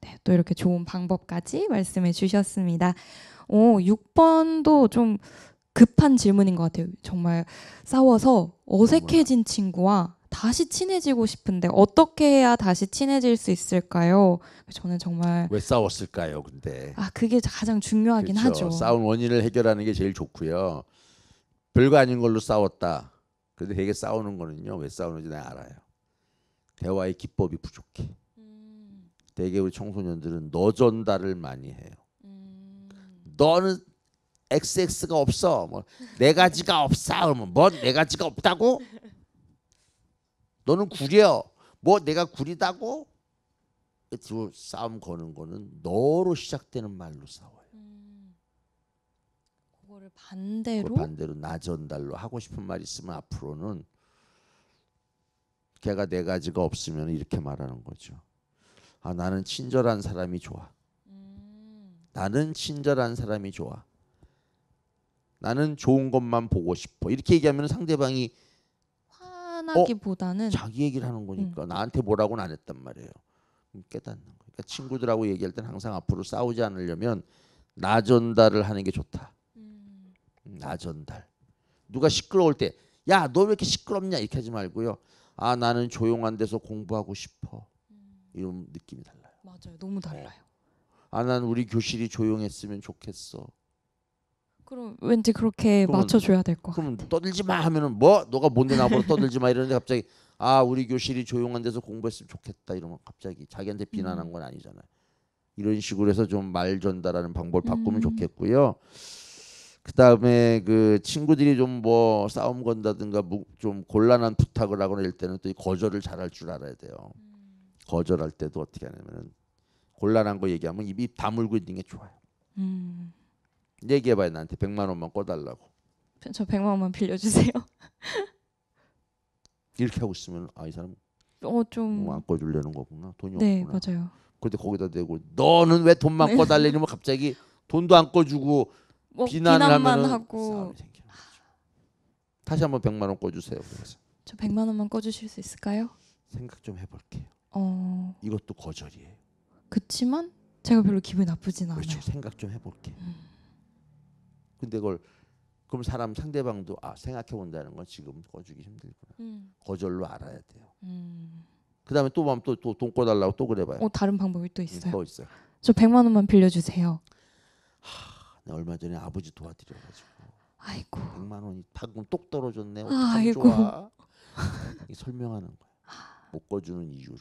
[SPEAKER 1] 네, 또 이렇게 좋은 방법까지 말씀해 주셨습니다. 오, 6번도 좀 급한 질문인 것 같아요. 정말 싸워서 어색해진 친구와 다시 친해지고 싶은데 어떻게 해야 다시 친해질 수 있을까요? 저는 정말
[SPEAKER 2] 왜 싸웠을까요? 근데 아
[SPEAKER 1] 그게 가장 중요하긴 그렇죠. 하죠. 싸운
[SPEAKER 2] 원인을 해결하는 게 제일 좋고요. 별거 아닌 걸로 싸웠다. 근데 되게 싸우는 거는요. 왜 싸우는지 내가 알아요. 대화의 기법이 부족해. 음. 되게 우리 청소년들은 너 전달을 많이 해요. 음. 너는 XX가 없어. 뭐네 가지가 없어. 그러면 뭐, 뭔네 가지가 없다고? 너는 구려. 뭐 내가 구리다고? 주 싸움 거는 거는 너로 시작되는 말로 싸워요. 음,
[SPEAKER 1] 그거를 반대로
[SPEAKER 2] 반대로 나 전달로 하고 싶은 말 있으면 앞으로는 걔가 네 가지가 없으면 이렇게 말하는 거죠. 아 나는 친절한 사람이 좋아. 음. 나는 친절한 사람이 좋아. 나는 좋은 것만 보고 싶어. 이렇게 얘기하면 상대방이 어,
[SPEAKER 1] 화나기보다는 어? 자기
[SPEAKER 2] 얘기를 하는 거니까 음. 나한테 뭐라고는 안 했단 말이에요. 음, 깨닫는 거. 그러니까 친구들하고 얘기할 때는 항상 앞으로 싸우지 않으려면 나 전달을 하는 게 좋다. 음. 음 나 전달. 누가 시끄러울 때 야, 너 왜 이렇게 시끄럽냐? 이렇게 하지 말고요. 아, 나는 조용한 데서 공부하고 싶어. 음. 이런 느낌이 달라요.
[SPEAKER 1] 맞아요. 너무 달라요. 네.
[SPEAKER 2] 아, 난 우리 교실이 조용했으면 좋겠어.
[SPEAKER 1] 그럼 왠지 그렇게 맞춰줘야 될것 같아. 그럼 떠들지 마 하면은 뭐 너가 뭔데 나보고 떠들지
[SPEAKER 2] 마 이러는데 갑자기 아 우리 교실이 조용한 데서 공부했으면 좋겠다 이러면 갑자기 자기한테 비난한 음. 건 아니잖아요. 이런 식으로 해서 좀 말 전달하는 방법을 바꾸면 음. 좋겠고요. 그다음에 그 친구들이 좀 뭐 싸움 건다든가 좀 곤란한 부탁을 하거나 일 때는 또 거절을 잘할 줄 알아야 돼요. 음. 거절할 때도 어떻게 하냐면은 곤란한 거 얘기하면 입이 다물고 있는 게 좋아요. 음. 얘기해봐요 나한테 100만 원만 꿔달라고.
[SPEAKER 1] 저1만 원만 빌려주세요.
[SPEAKER 2] 이렇게 하고 있으면 아 이 사람
[SPEAKER 1] 어좀 뭐 안 꿔주려는 거구나 돈이 네, 없구나. 네 맞아요.
[SPEAKER 2] 그런데 거기다 대고 너는 왜 돈만 네. 꿔달래니면 갑자기 돈도 안 꿔주고 뭐, 비난을 하면
[SPEAKER 1] 하고
[SPEAKER 2] 다시 한번 1만원 꿔주세요. 그래서.
[SPEAKER 1] 저1만 원만 꿔주실 수 있을까요?
[SPEAKER 2] 생각 좀 해볼게요.
[SPEAKER 1] 어...
[SPEAKER 2] 이것도 거절이에요.
[SPEAKER 1] 그치만 제가 별로 기분 나쁘진 않아요. 그렇죠. 생각
[SPEAKER 2] 좀 해볼게. 음. 근데 그걸 그럼 사람 상대방도 아 생각해 본다는 건 지금 꺼주기 힘들구나. 음. 거절로 알아야 돼요. 음. 그다음에 또 마음 또 또 돈 꿔달라고 또 그래봐요. 어 다른 방법이 또 있어요. 네, 또 있어요.
[SPEAKER 1] 저백만 원만 빌려주세요.
[SPEAKER 2] 하, 나 얼마 전에 아버지 도와드려가지고. 아이고. 1만 원이 방금 똑 떨어졌네. 아이고. 좋 설명하는 거야. 못 꺼주는 이유를.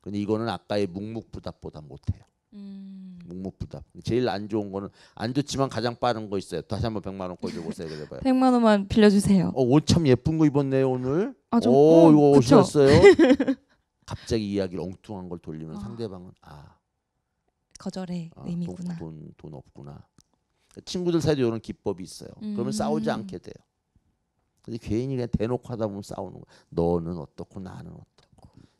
[SPEAKER 2] 근데 이거는 아까의 묵묵부답보다 못해요. 음. 묵묵부답. 제일 안 좋은 거는 안 좋지만 가장 빠른 거 있어요. 다시 한번 1만원 꺼줘 보세 그래 봐요. 1만
[SPEAKER 1] 원만 빌려 주세요.
[SPEAKER 2] 어, 옷참 예쁜 거 입었네요, 오늘. 아, 좀, 오, 어, 이거 오셨어요? 갑자기 이야기를 엉뚱한 걸 돌리면 어. 상대방은 아.
[SPEAKER 1] 거절의 아, 의미구나. 돈,
[SPEAKER 2] 돈, 돈 없구나. 친구들 사이도 이런 기법이 있어요. 그러면 싸우지 음. 않게 돼요. 근데 괜히 그냥 대놓고 하다 보면 싸우는 거 너는 어떻고 나는 어떻고.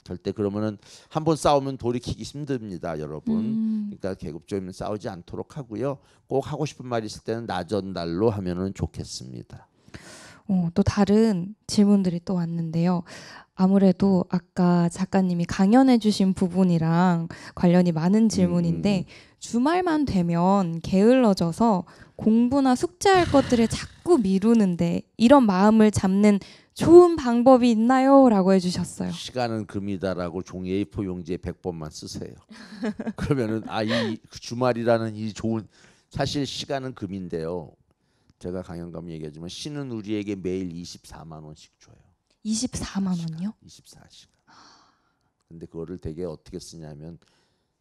[SPEAKER 2] 절대 그러면은 한번 싸우면 돌이키기 힘듭니다, 여러분. 음. 그러니까 계급적이면 싸우지 않도록 하고요. 꼭 하고 싶은 말 있을 때는 나전날로 하면은 좋겠습니다.
[SPEAKER 1] 어, 또 다른 질문들이 또 왔는데요. 아무래도 아까 작가님이 강연해주신 부분이랑 관련이 많은 질문인데 음. 주말만 되면 게을러져서 공부나 숙제할 것들을 자꾸 미루는데 이런 마음을 잡는 좋은 방법이 있나요? 라고 해주셨어요.
[SPEAKER 2] 시간은 금이다라고 종이 A4 용지에 1번만 쓰세요. 그러면은 아 이 주말이라는 이 좋은 사실 시간은 금인데요. 제가 강연감 얘기하지만 신은 우리에게 매일 24만 원씩 줘요.
[SPEAKER 1] 24만 원요? 24시간.
[SPEAKER 2] 근데 그거를 되게 어떻게 쓰냐면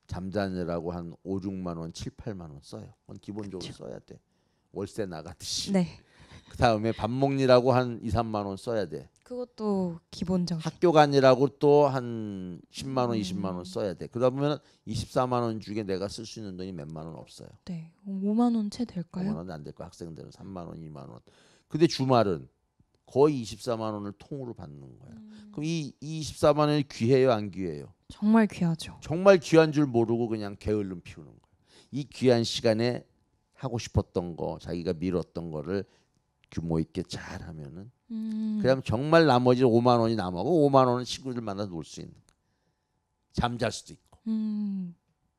[SPEAKER 2] 잠자느라고 한 5, 6만 원, 7, 8만 원 써요. 그건 기본적으로 그쵸. 써야 돼. 월세 나가듯이. 네. 그 다음에 밥 먹니라고 한 2, 3만 원 써야 돼.
[SPEAKER 1] 그것도
[SPEAKER 2] 기본적. 학교 간이라고 또 한 10만 원, 20만 음. 원 써야 돼. 그러다 보면 24만 원 중에 내가 쓸 수 있는 돈이 몇만 원 없어요.
[SPEAKER 1] 네, 5만 원 채 될까요?
[SPEAKER 2] 원안 될 거야. 학생들은 3만 원, 2만 원. 근데 주말은 거의 24만 원을 통으로 받는 거야. 음. 그럼 이 24만 원이 귀해요, 안 귀해요?
[SPEAKER 1] 정말 귀하죠.
[SPEAKER 2] 정말 귀한 줄 모르고 그냥 게을름 피우는 거예이 귀한 시간에 하고 싶었던 거, 자기가 미뤘던 거를 규모 있게 잘 하면은 음. 그러면 정말 나머지 5만 원이 남아고 5만 원은 친구들 만나 놀수 있는 잠잘 수도 있고
[SPEAKER 1] 음.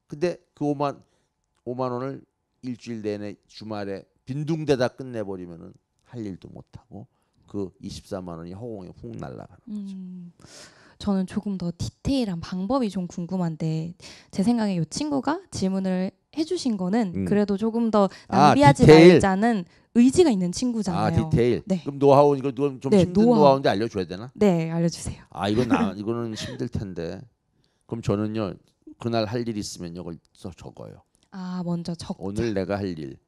[SPEAKER 2] 근데 그 5만 5만 원을 일주일 내내 주말에 빈둥대다 끝내버리면은 할 일도 못하고 그 24만 원이 허공에 훅 날아가는
[SPEAKER 1] 거죠. 음. 저는 조금 더 디테일한 방법이 좀 궁금한데 제 생각에 이 친구가 질문을 해주신 거는 음. 그래도 조금 더 아, 낭비하지 아, 말자는 의지가 있는 아, 친구잖아요. 아
[SPEAKER 2] 디테일. 네. 그럼 노하우 이거 좀 네, 힘든 노하우. 인데 알려줘야 되나? 네 알려주세요. 아 이건 나, 이거는 힘들 텐데 그럼 저는요 그날 할 일있으면 이걸 써 적어요.
[SPEAKER 1] 아 먼저 적. 오늘
[SPEAKER 2] 내가 할 일.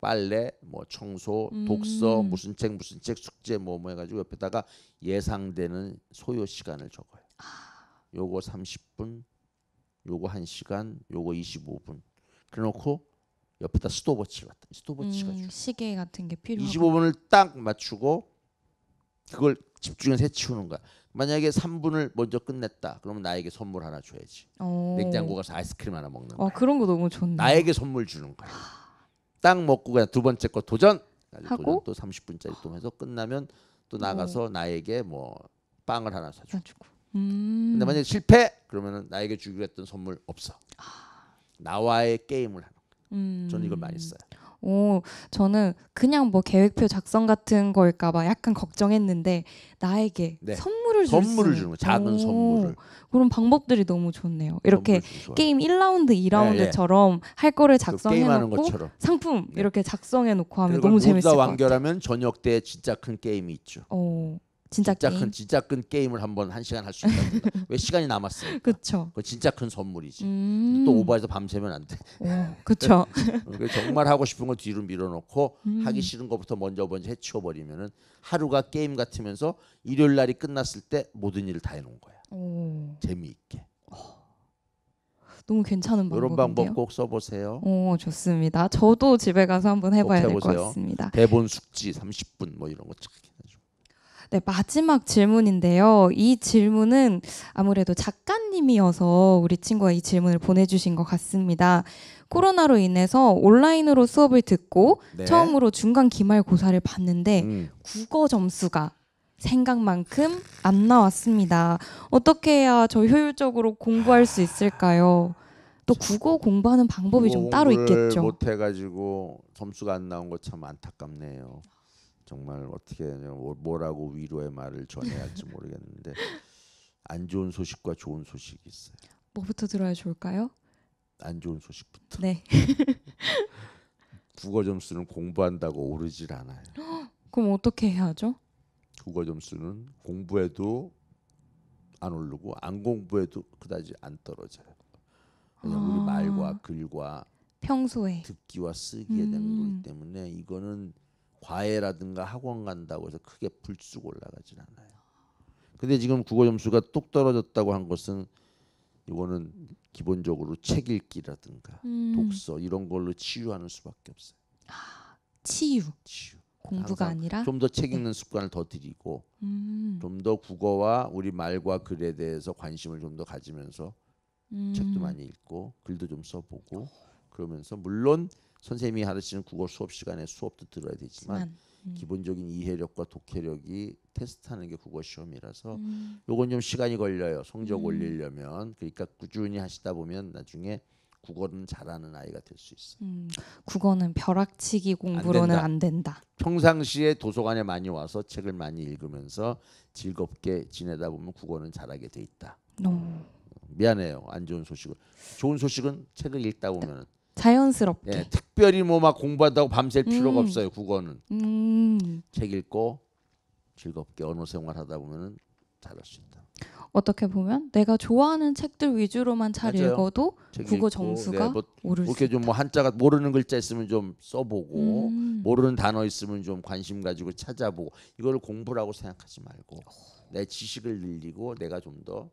[SPEAKER 2] 빨래, 뭐 청소, 음. 독서, 무슨 책 무슨 책 숙제 뭐뭐 뭐 해가지고 옆에다가 예상되는 소요 시간을 적어요. 아. 요거 30분, 요거 1시간, 요거 25분. 그래놓고 옆에다 스톱워치 같은 스톱워치
[SPEAKER 1] 가지고 시계 같은 게 필요하고 25분을
[SPEAKER 2] 딱 맞추고 그걸 집중해서 해치우는 거야. 만약에 3분을 먼저 끝냈다. 그러면 나에게 선물 하나 줘야지. 오. 냉장고 가서 아이스크림 하나 먹는 어, 거야. 아, 그런 거 너무 좋네. 나에게 선물 주는 거야. 아. 딱 먹고 그냥 두 번째 거 도전. 하고 또 30분짜리 또 해서 끝나면 또 나가서 나에게 뭐 빵을 하나 사주고.
[SPEAKER 1] 음. 근데 만약에 실패
[SPEAKER 2] 그러면은 나에게 주기로 했던 선물 없어. 아. 나와의 게임을 하는. 거. 음. 저는 이걸 많이 써요.
[SPEAKER 1] 오, 저는 그냥 뭐 계획표 작성 같은 걸까봐 약간 걱정했는데 나에게 네. 선 선물을 줄 선물을 주는 거예 작은 오, 선물을. 그런 방법들이 너무 좋네요. 이렇게 게임 1라운드, 2라운드처럼 예, 예. 할 거를 그 작성해 놓고 상품 예. 이렇게 작성해 놓고 하면 너무 재밌을 것 같아요.
[SPEAKER 2] 완결하면 저녁 때 진짜 큰 게임이 있죠. 어. 진짜, 진짜 큰 진짜 큰 게임을 한번 한 시간 할 수 있다. 왜 시간이 남았어? 그렇죠. 그 진짜 큰 선물이지. 음. 또 오버해서 밤새면 안 돼. 그렇죠. 정말 하고 싶은 걸 뒤로 밀어놓고 음. 하기 싫은 것부터 먼저 먼저 해치워 버리면은 하루가 게임 같으면서 일요일 날이 끝났을 때 모든 일을 다 해놓은 거야.
[SPEAKER 1] 오.
[SPEAKER 2] 재미있게. 어.
[SPEAKER 1] 너무 괜찮은 방법인데요. 이런 방법 꼭 써보세요. 오 좋습니다. 저도 집에 가서 한번 해봐야 될 것 같습니다.
[SPEAKER 2] 대본 숙지 30분 뭐 이런 거.
[SPEAKER 1] 네, 마지막 질문인데요. 이 질문은 아무래도 작가님이어서 우리 친구가 이 질문을 보내주신 것 같습니다. 코로나로 인해서 온라인으로 수업을 듣고 네. 처음으로 중간 기말고사를 봤는데 음. 국어 점수가 생각만큼 안 나왔습니다. 어떻게 해야 저 효율적으로 공부할 수 있을까요? 또 국어 공부하는 방법이 좀 따로 있겠죠.
[SPEAKER 2] 못해가지고 점수가 안 나온 거 참 안타깝네요. 정말 어떻게 뭐, 뭐라고 위로의 말을 전해야 할지 모르겠는데 안 좋은 소식과 좋은 소식이
[SPEAKER 1] 있어요. 뭐부터 들어야 좋을까요?
[SPEAKER 2] 안 좋은 소식부터.
[SPEAKER 1] 네.
[SPEAKER 2] 국어 점수는 공부한다고 오르질 않아요.
[SPEAKER 1] 그럼 어떻게 해야 죠
[SPEAKER 2] 국어 점수는 공부해도 안 오르고 안 공부해도 그다지 안 떨어져요. 그냥 아. 우리 말과 글과
[SPEAKER 1] 평소에
[SPEAKER 2] 듣기와 쓰기에 대한 거기 음. 때문에 이거는 과외라든가 학원 간다고 해서 크게 불쑥 올라가진 않아요. 근데 지금 국어 점수가 뚝 떨어졌다고 한 것은 이거는 기본적으로 책 읽기라든가 음. 독서 이런 걸로 치유하는 수밖에 없어요.
[SPEAKER 1] 아, 치유. 치유. 공부가 아니라 좀 더책 네. 읽는
[SPEAKER 2] 네. 습관을 더 들이고 음. 좀더 국어와 우리 말과 글에 대해서 관심을 좀 더 가지면서 음. 책도 많이 읽고 글도 좀 써보고 그러면서 물론 선생님이 가르치는 국어 수업 시간에 수업도 들어야 되지만 음. 기본적인 이해력과 독해력이 테스트하는 게 국어 시험이라서 음. 요건 좀 시간이 걸려요. 성적 음. 올리려면 그러니까 꾸준히 하시다 보면 나중에 국어는 잘하는 아이가 될 수 있어요. 음,
[SPEAKER 1] 국어는 벼락치기 공부로는 안 된다.
[SPEAKER 2] 안 된다. 평상시에 도서관에 많이 와서 책을 많이 읽으면서 즐겁게 지내다 보면 국어는 잘하게 돼 있다. 너무 음. 어, 미안해요. 안 좋은 소식을. 좋은 소식은 책을 읽다 네. 보면
[SPEAKER 1] 자연스럽게.
[SPEAKER 2] 예, 특별히 뭐 막 공부한다고 밤샐 필요가 음. 없어요. 국어는 음. 책 읽고 즐겁게 언어 생활하다 보면은 잘할 수 있다.
[SPEAKER 1] 어떻게 보면 내가 좋아하는 책들 위주로만 잘 맞아요. 읽어도 국어 읽고, 점수가 네, 뭐, 오를 수 이렇게
[SPEAKER 2] 좀뭐 한자가 모르는 글자 있으면 좀 써보고 음. 모르는 단어 있으면 좀 관심 가지고 찾아보고 이걸 공부라고 생각하지 말고 어. 내 지식을 늘리고 내가 좀더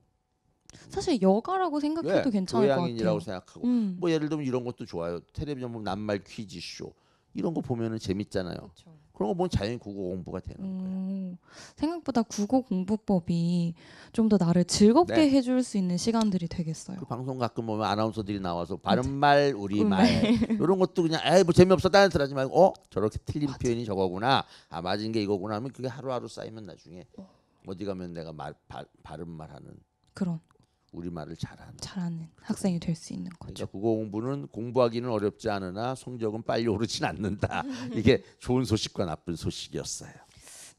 [SPEAKER 1] 사실 여가라고 생각해도 네, 괜찮을 것 같아요. 고양인이라고 생각하고 음.
[SPEAKER 2] 뭐 예를 들면 이런 것도 좋아요. 텔레비전 보면 낱말 퀴즈 쇼 이런 거 보면은 재밌잖아요. 그쵸. 그런 거 보면 자연 국어 공부가 되는
[SPEAKER 1] 음, 거예요. 생각보다 국어 공부법이 좀 더 나를 즐겁게 네. 해줄 수 있는 시간들이 되겠어요. 그
[SPEAKER 2] 방송 가끔 보면 아나운서들이 나와서 음. 바른말 우리말 이런 음, 네. 것도 그냥 에이 뭐 재미없어 다른 소리 하지 말고 어 저렇게 틀린 맞아. 표현이 저거구나 아 맞은 게 이거구나 하면 그게 하루하루 쌓이면 나중에 어. 디 가면 내가 말 바, 바른말 하는 그런 우리말을 잘하는
[SPEAKER 1] 잘하는 학생이 될 수 있는 그러니까
[SPEAKER 2] 거죠. 그러니까 국어 공부는 공부하기는 어렵지 않으나 성적은 빨리 오르진 않는다. 이게 좋은 소식과 나쁜 소식이었어요.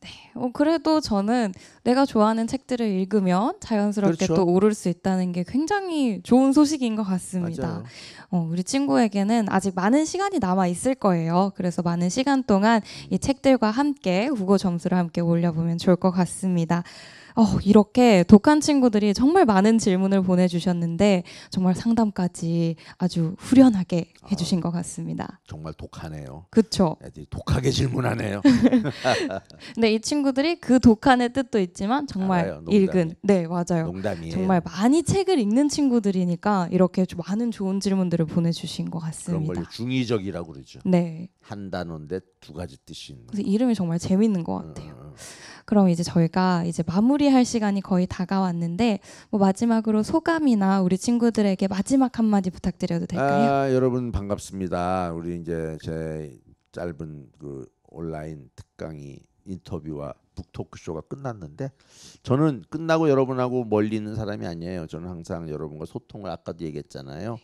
[SPEAKER 1] 네. 어, 그래도 저는 내가 좋아하는 책들을 읽으면 자연스럽게 그렇죠. 또 오를 수 있다는 게 굉장히 좋은 소식인 것 같습니다. 어, 우리 친구에게는 아직 많은 시간이 남아 있을 거예요. 그래서 많은 시간 동안 이 책들과 함께 국어 점수를 함께 올려보면 좋을 것 같습니다. 어, 이렇게 독한 친구들이 정말 많은 질문을 보내주셨는데 정말 상담까지 아주 후련하게 아, 해주신 아, 것 같습니다.
[SPEAKER 2] 정말 독하네요. 그렇죠. 독하게 질문하네요.
[SPEAKER 1] 근데 이 친구들이 그 독한의 뜻도 있지만 정말 알아요, 읽은 네 맞아요. 농담이에요. 정말 많이 책을 읽는 친구들이니까 이렇게 많은 좋은 질문들을 보내주신 것 같습니다.
[SPEAKER 2] 그런 걸 중의적이라고 그러죠. 네. 한 단어인데 두 가지 뜻인. 그래서 이름이
[SPEAKER 1] 정말 재밌는 것 같아요. 음. 그럼 이제 저희가 이제 마무리할 시간이 거의 다가왔는데 뭐 마지막으로 소감이나 우리 친구들에게 마지막 한마디 부탁드려도 될까요?
[SPEAKER 2] 아, 여러분 반갑습니다. 우리 이제 제 짧은 그 온라인 특강이 인터뷰와 북토크쇼가 끝났는데 저는 끝나고 여러분하고 멀리 있는 사람이 아니에요. 저는 항상 여러분과 소통을 아까도 얘기했잖아요.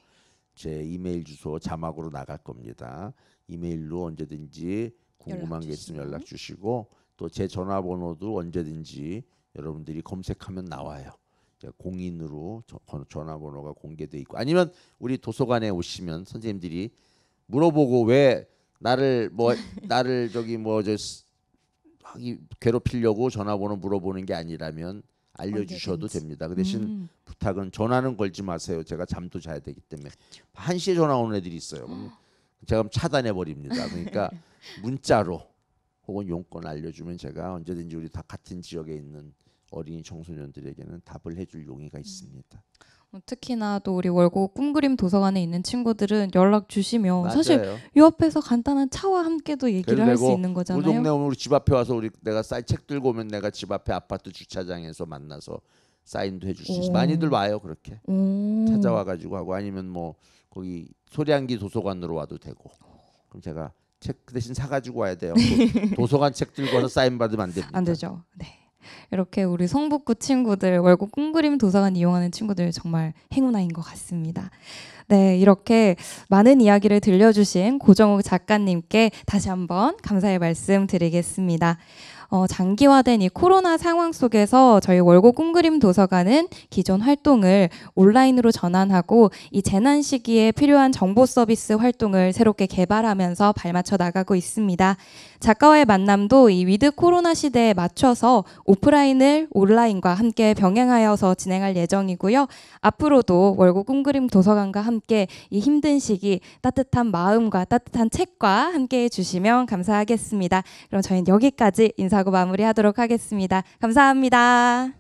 [SPEAKER 2] 제 이메일 주소 자막으로 나갈 겁니다. 이메일로 언제든지
[SPEAKER 1] 궁금한 게 있으면
[SPEAKER 2] 연락 주시고 또제 전화번호도 언제든지 여러분들이 검색하면 나와요. 공인으로 전화번호가 공개돼 있고 아니면 우리 도서관에 오시면 선생님들이 물어보고 왜 나를 뭐 나를 저기 뭐 저 괴롭히려고 전화번호 물어보는 게 아니라면 알려주셔도 됩니다. 그 대신 음. 부탁은 전화는 걸지 마세요. 제가 잠도 자야 되기 때문에 한 시에 전화 오는 애들이 있어요. 아. 제가 차단해 버립니다. 그러니까 문자로 혹은 용건을 알려주면 제가 언제든지 우리 다 같은 지역에 있는 어린이 청소년들에게는 답을 해줄 용의가 음. 있습니다.
[SPEAKER 1] 어, 특히나 또 우리 월고 꿈그림 도서관에 있는 친구들은 연락 주시면 맞아요. 사실 이 앞에서 간단한 차와 함께도 얘기를 할 수 있는 거잖아요. 우리 동네
[SPEAKER 2] 오늘 집 앞에 와서 우리 내가 사인 책 들고 오면 내가 집 앞에 아파트 주차장에서 만나서 사인도 해줄 수 있어. 많이들 와요 그렇게 오. 찾아와 가지고 하고 아니면 뭐 거기 소량기 도서관으로 와도 되고 그럼 제가 책 그 대신 사가지고 와야 돼요. 네. 뭐 도서관 책 들고 와서 사인 받으면 안 됩니다. 안 되죠.
[SPEAKER 1] 네. 이렇게 우리 성북구 친구들 월곡 꿈그림 도서관 이용하는 친구들 정말 행운아인 것 같습니다. 네, 이렇게 많은 이야기를 들려주신 고정욱 작가님께 다시 한번 감사의 말씀 드리겠습니다. 어, 장기화된 이 코로나 상황 속에서 저희 월고 꿈그림 도서관은 기존 활동을 온라인으로 전환하고 이 재난 시기에 필요한 정보 서비스 활동을 새롭게 개발하면서 발맞춰 나가고 있습니다. 작가와의 만남도 이 위드 코로나 시대에 맞춰서 오프라인을 온라인과 함께 병행하여서 진행할 예정이고요. 앞으로도 월고 꿈그림 도서관과 함께 이 힘든 시기 따뜻한 마음과 따뜻한 책과 함께 해주시면 감사하겠습니다. 그럼 저희는 여기까지 인사 마무리하도록 하겠습니다. 감사합니다.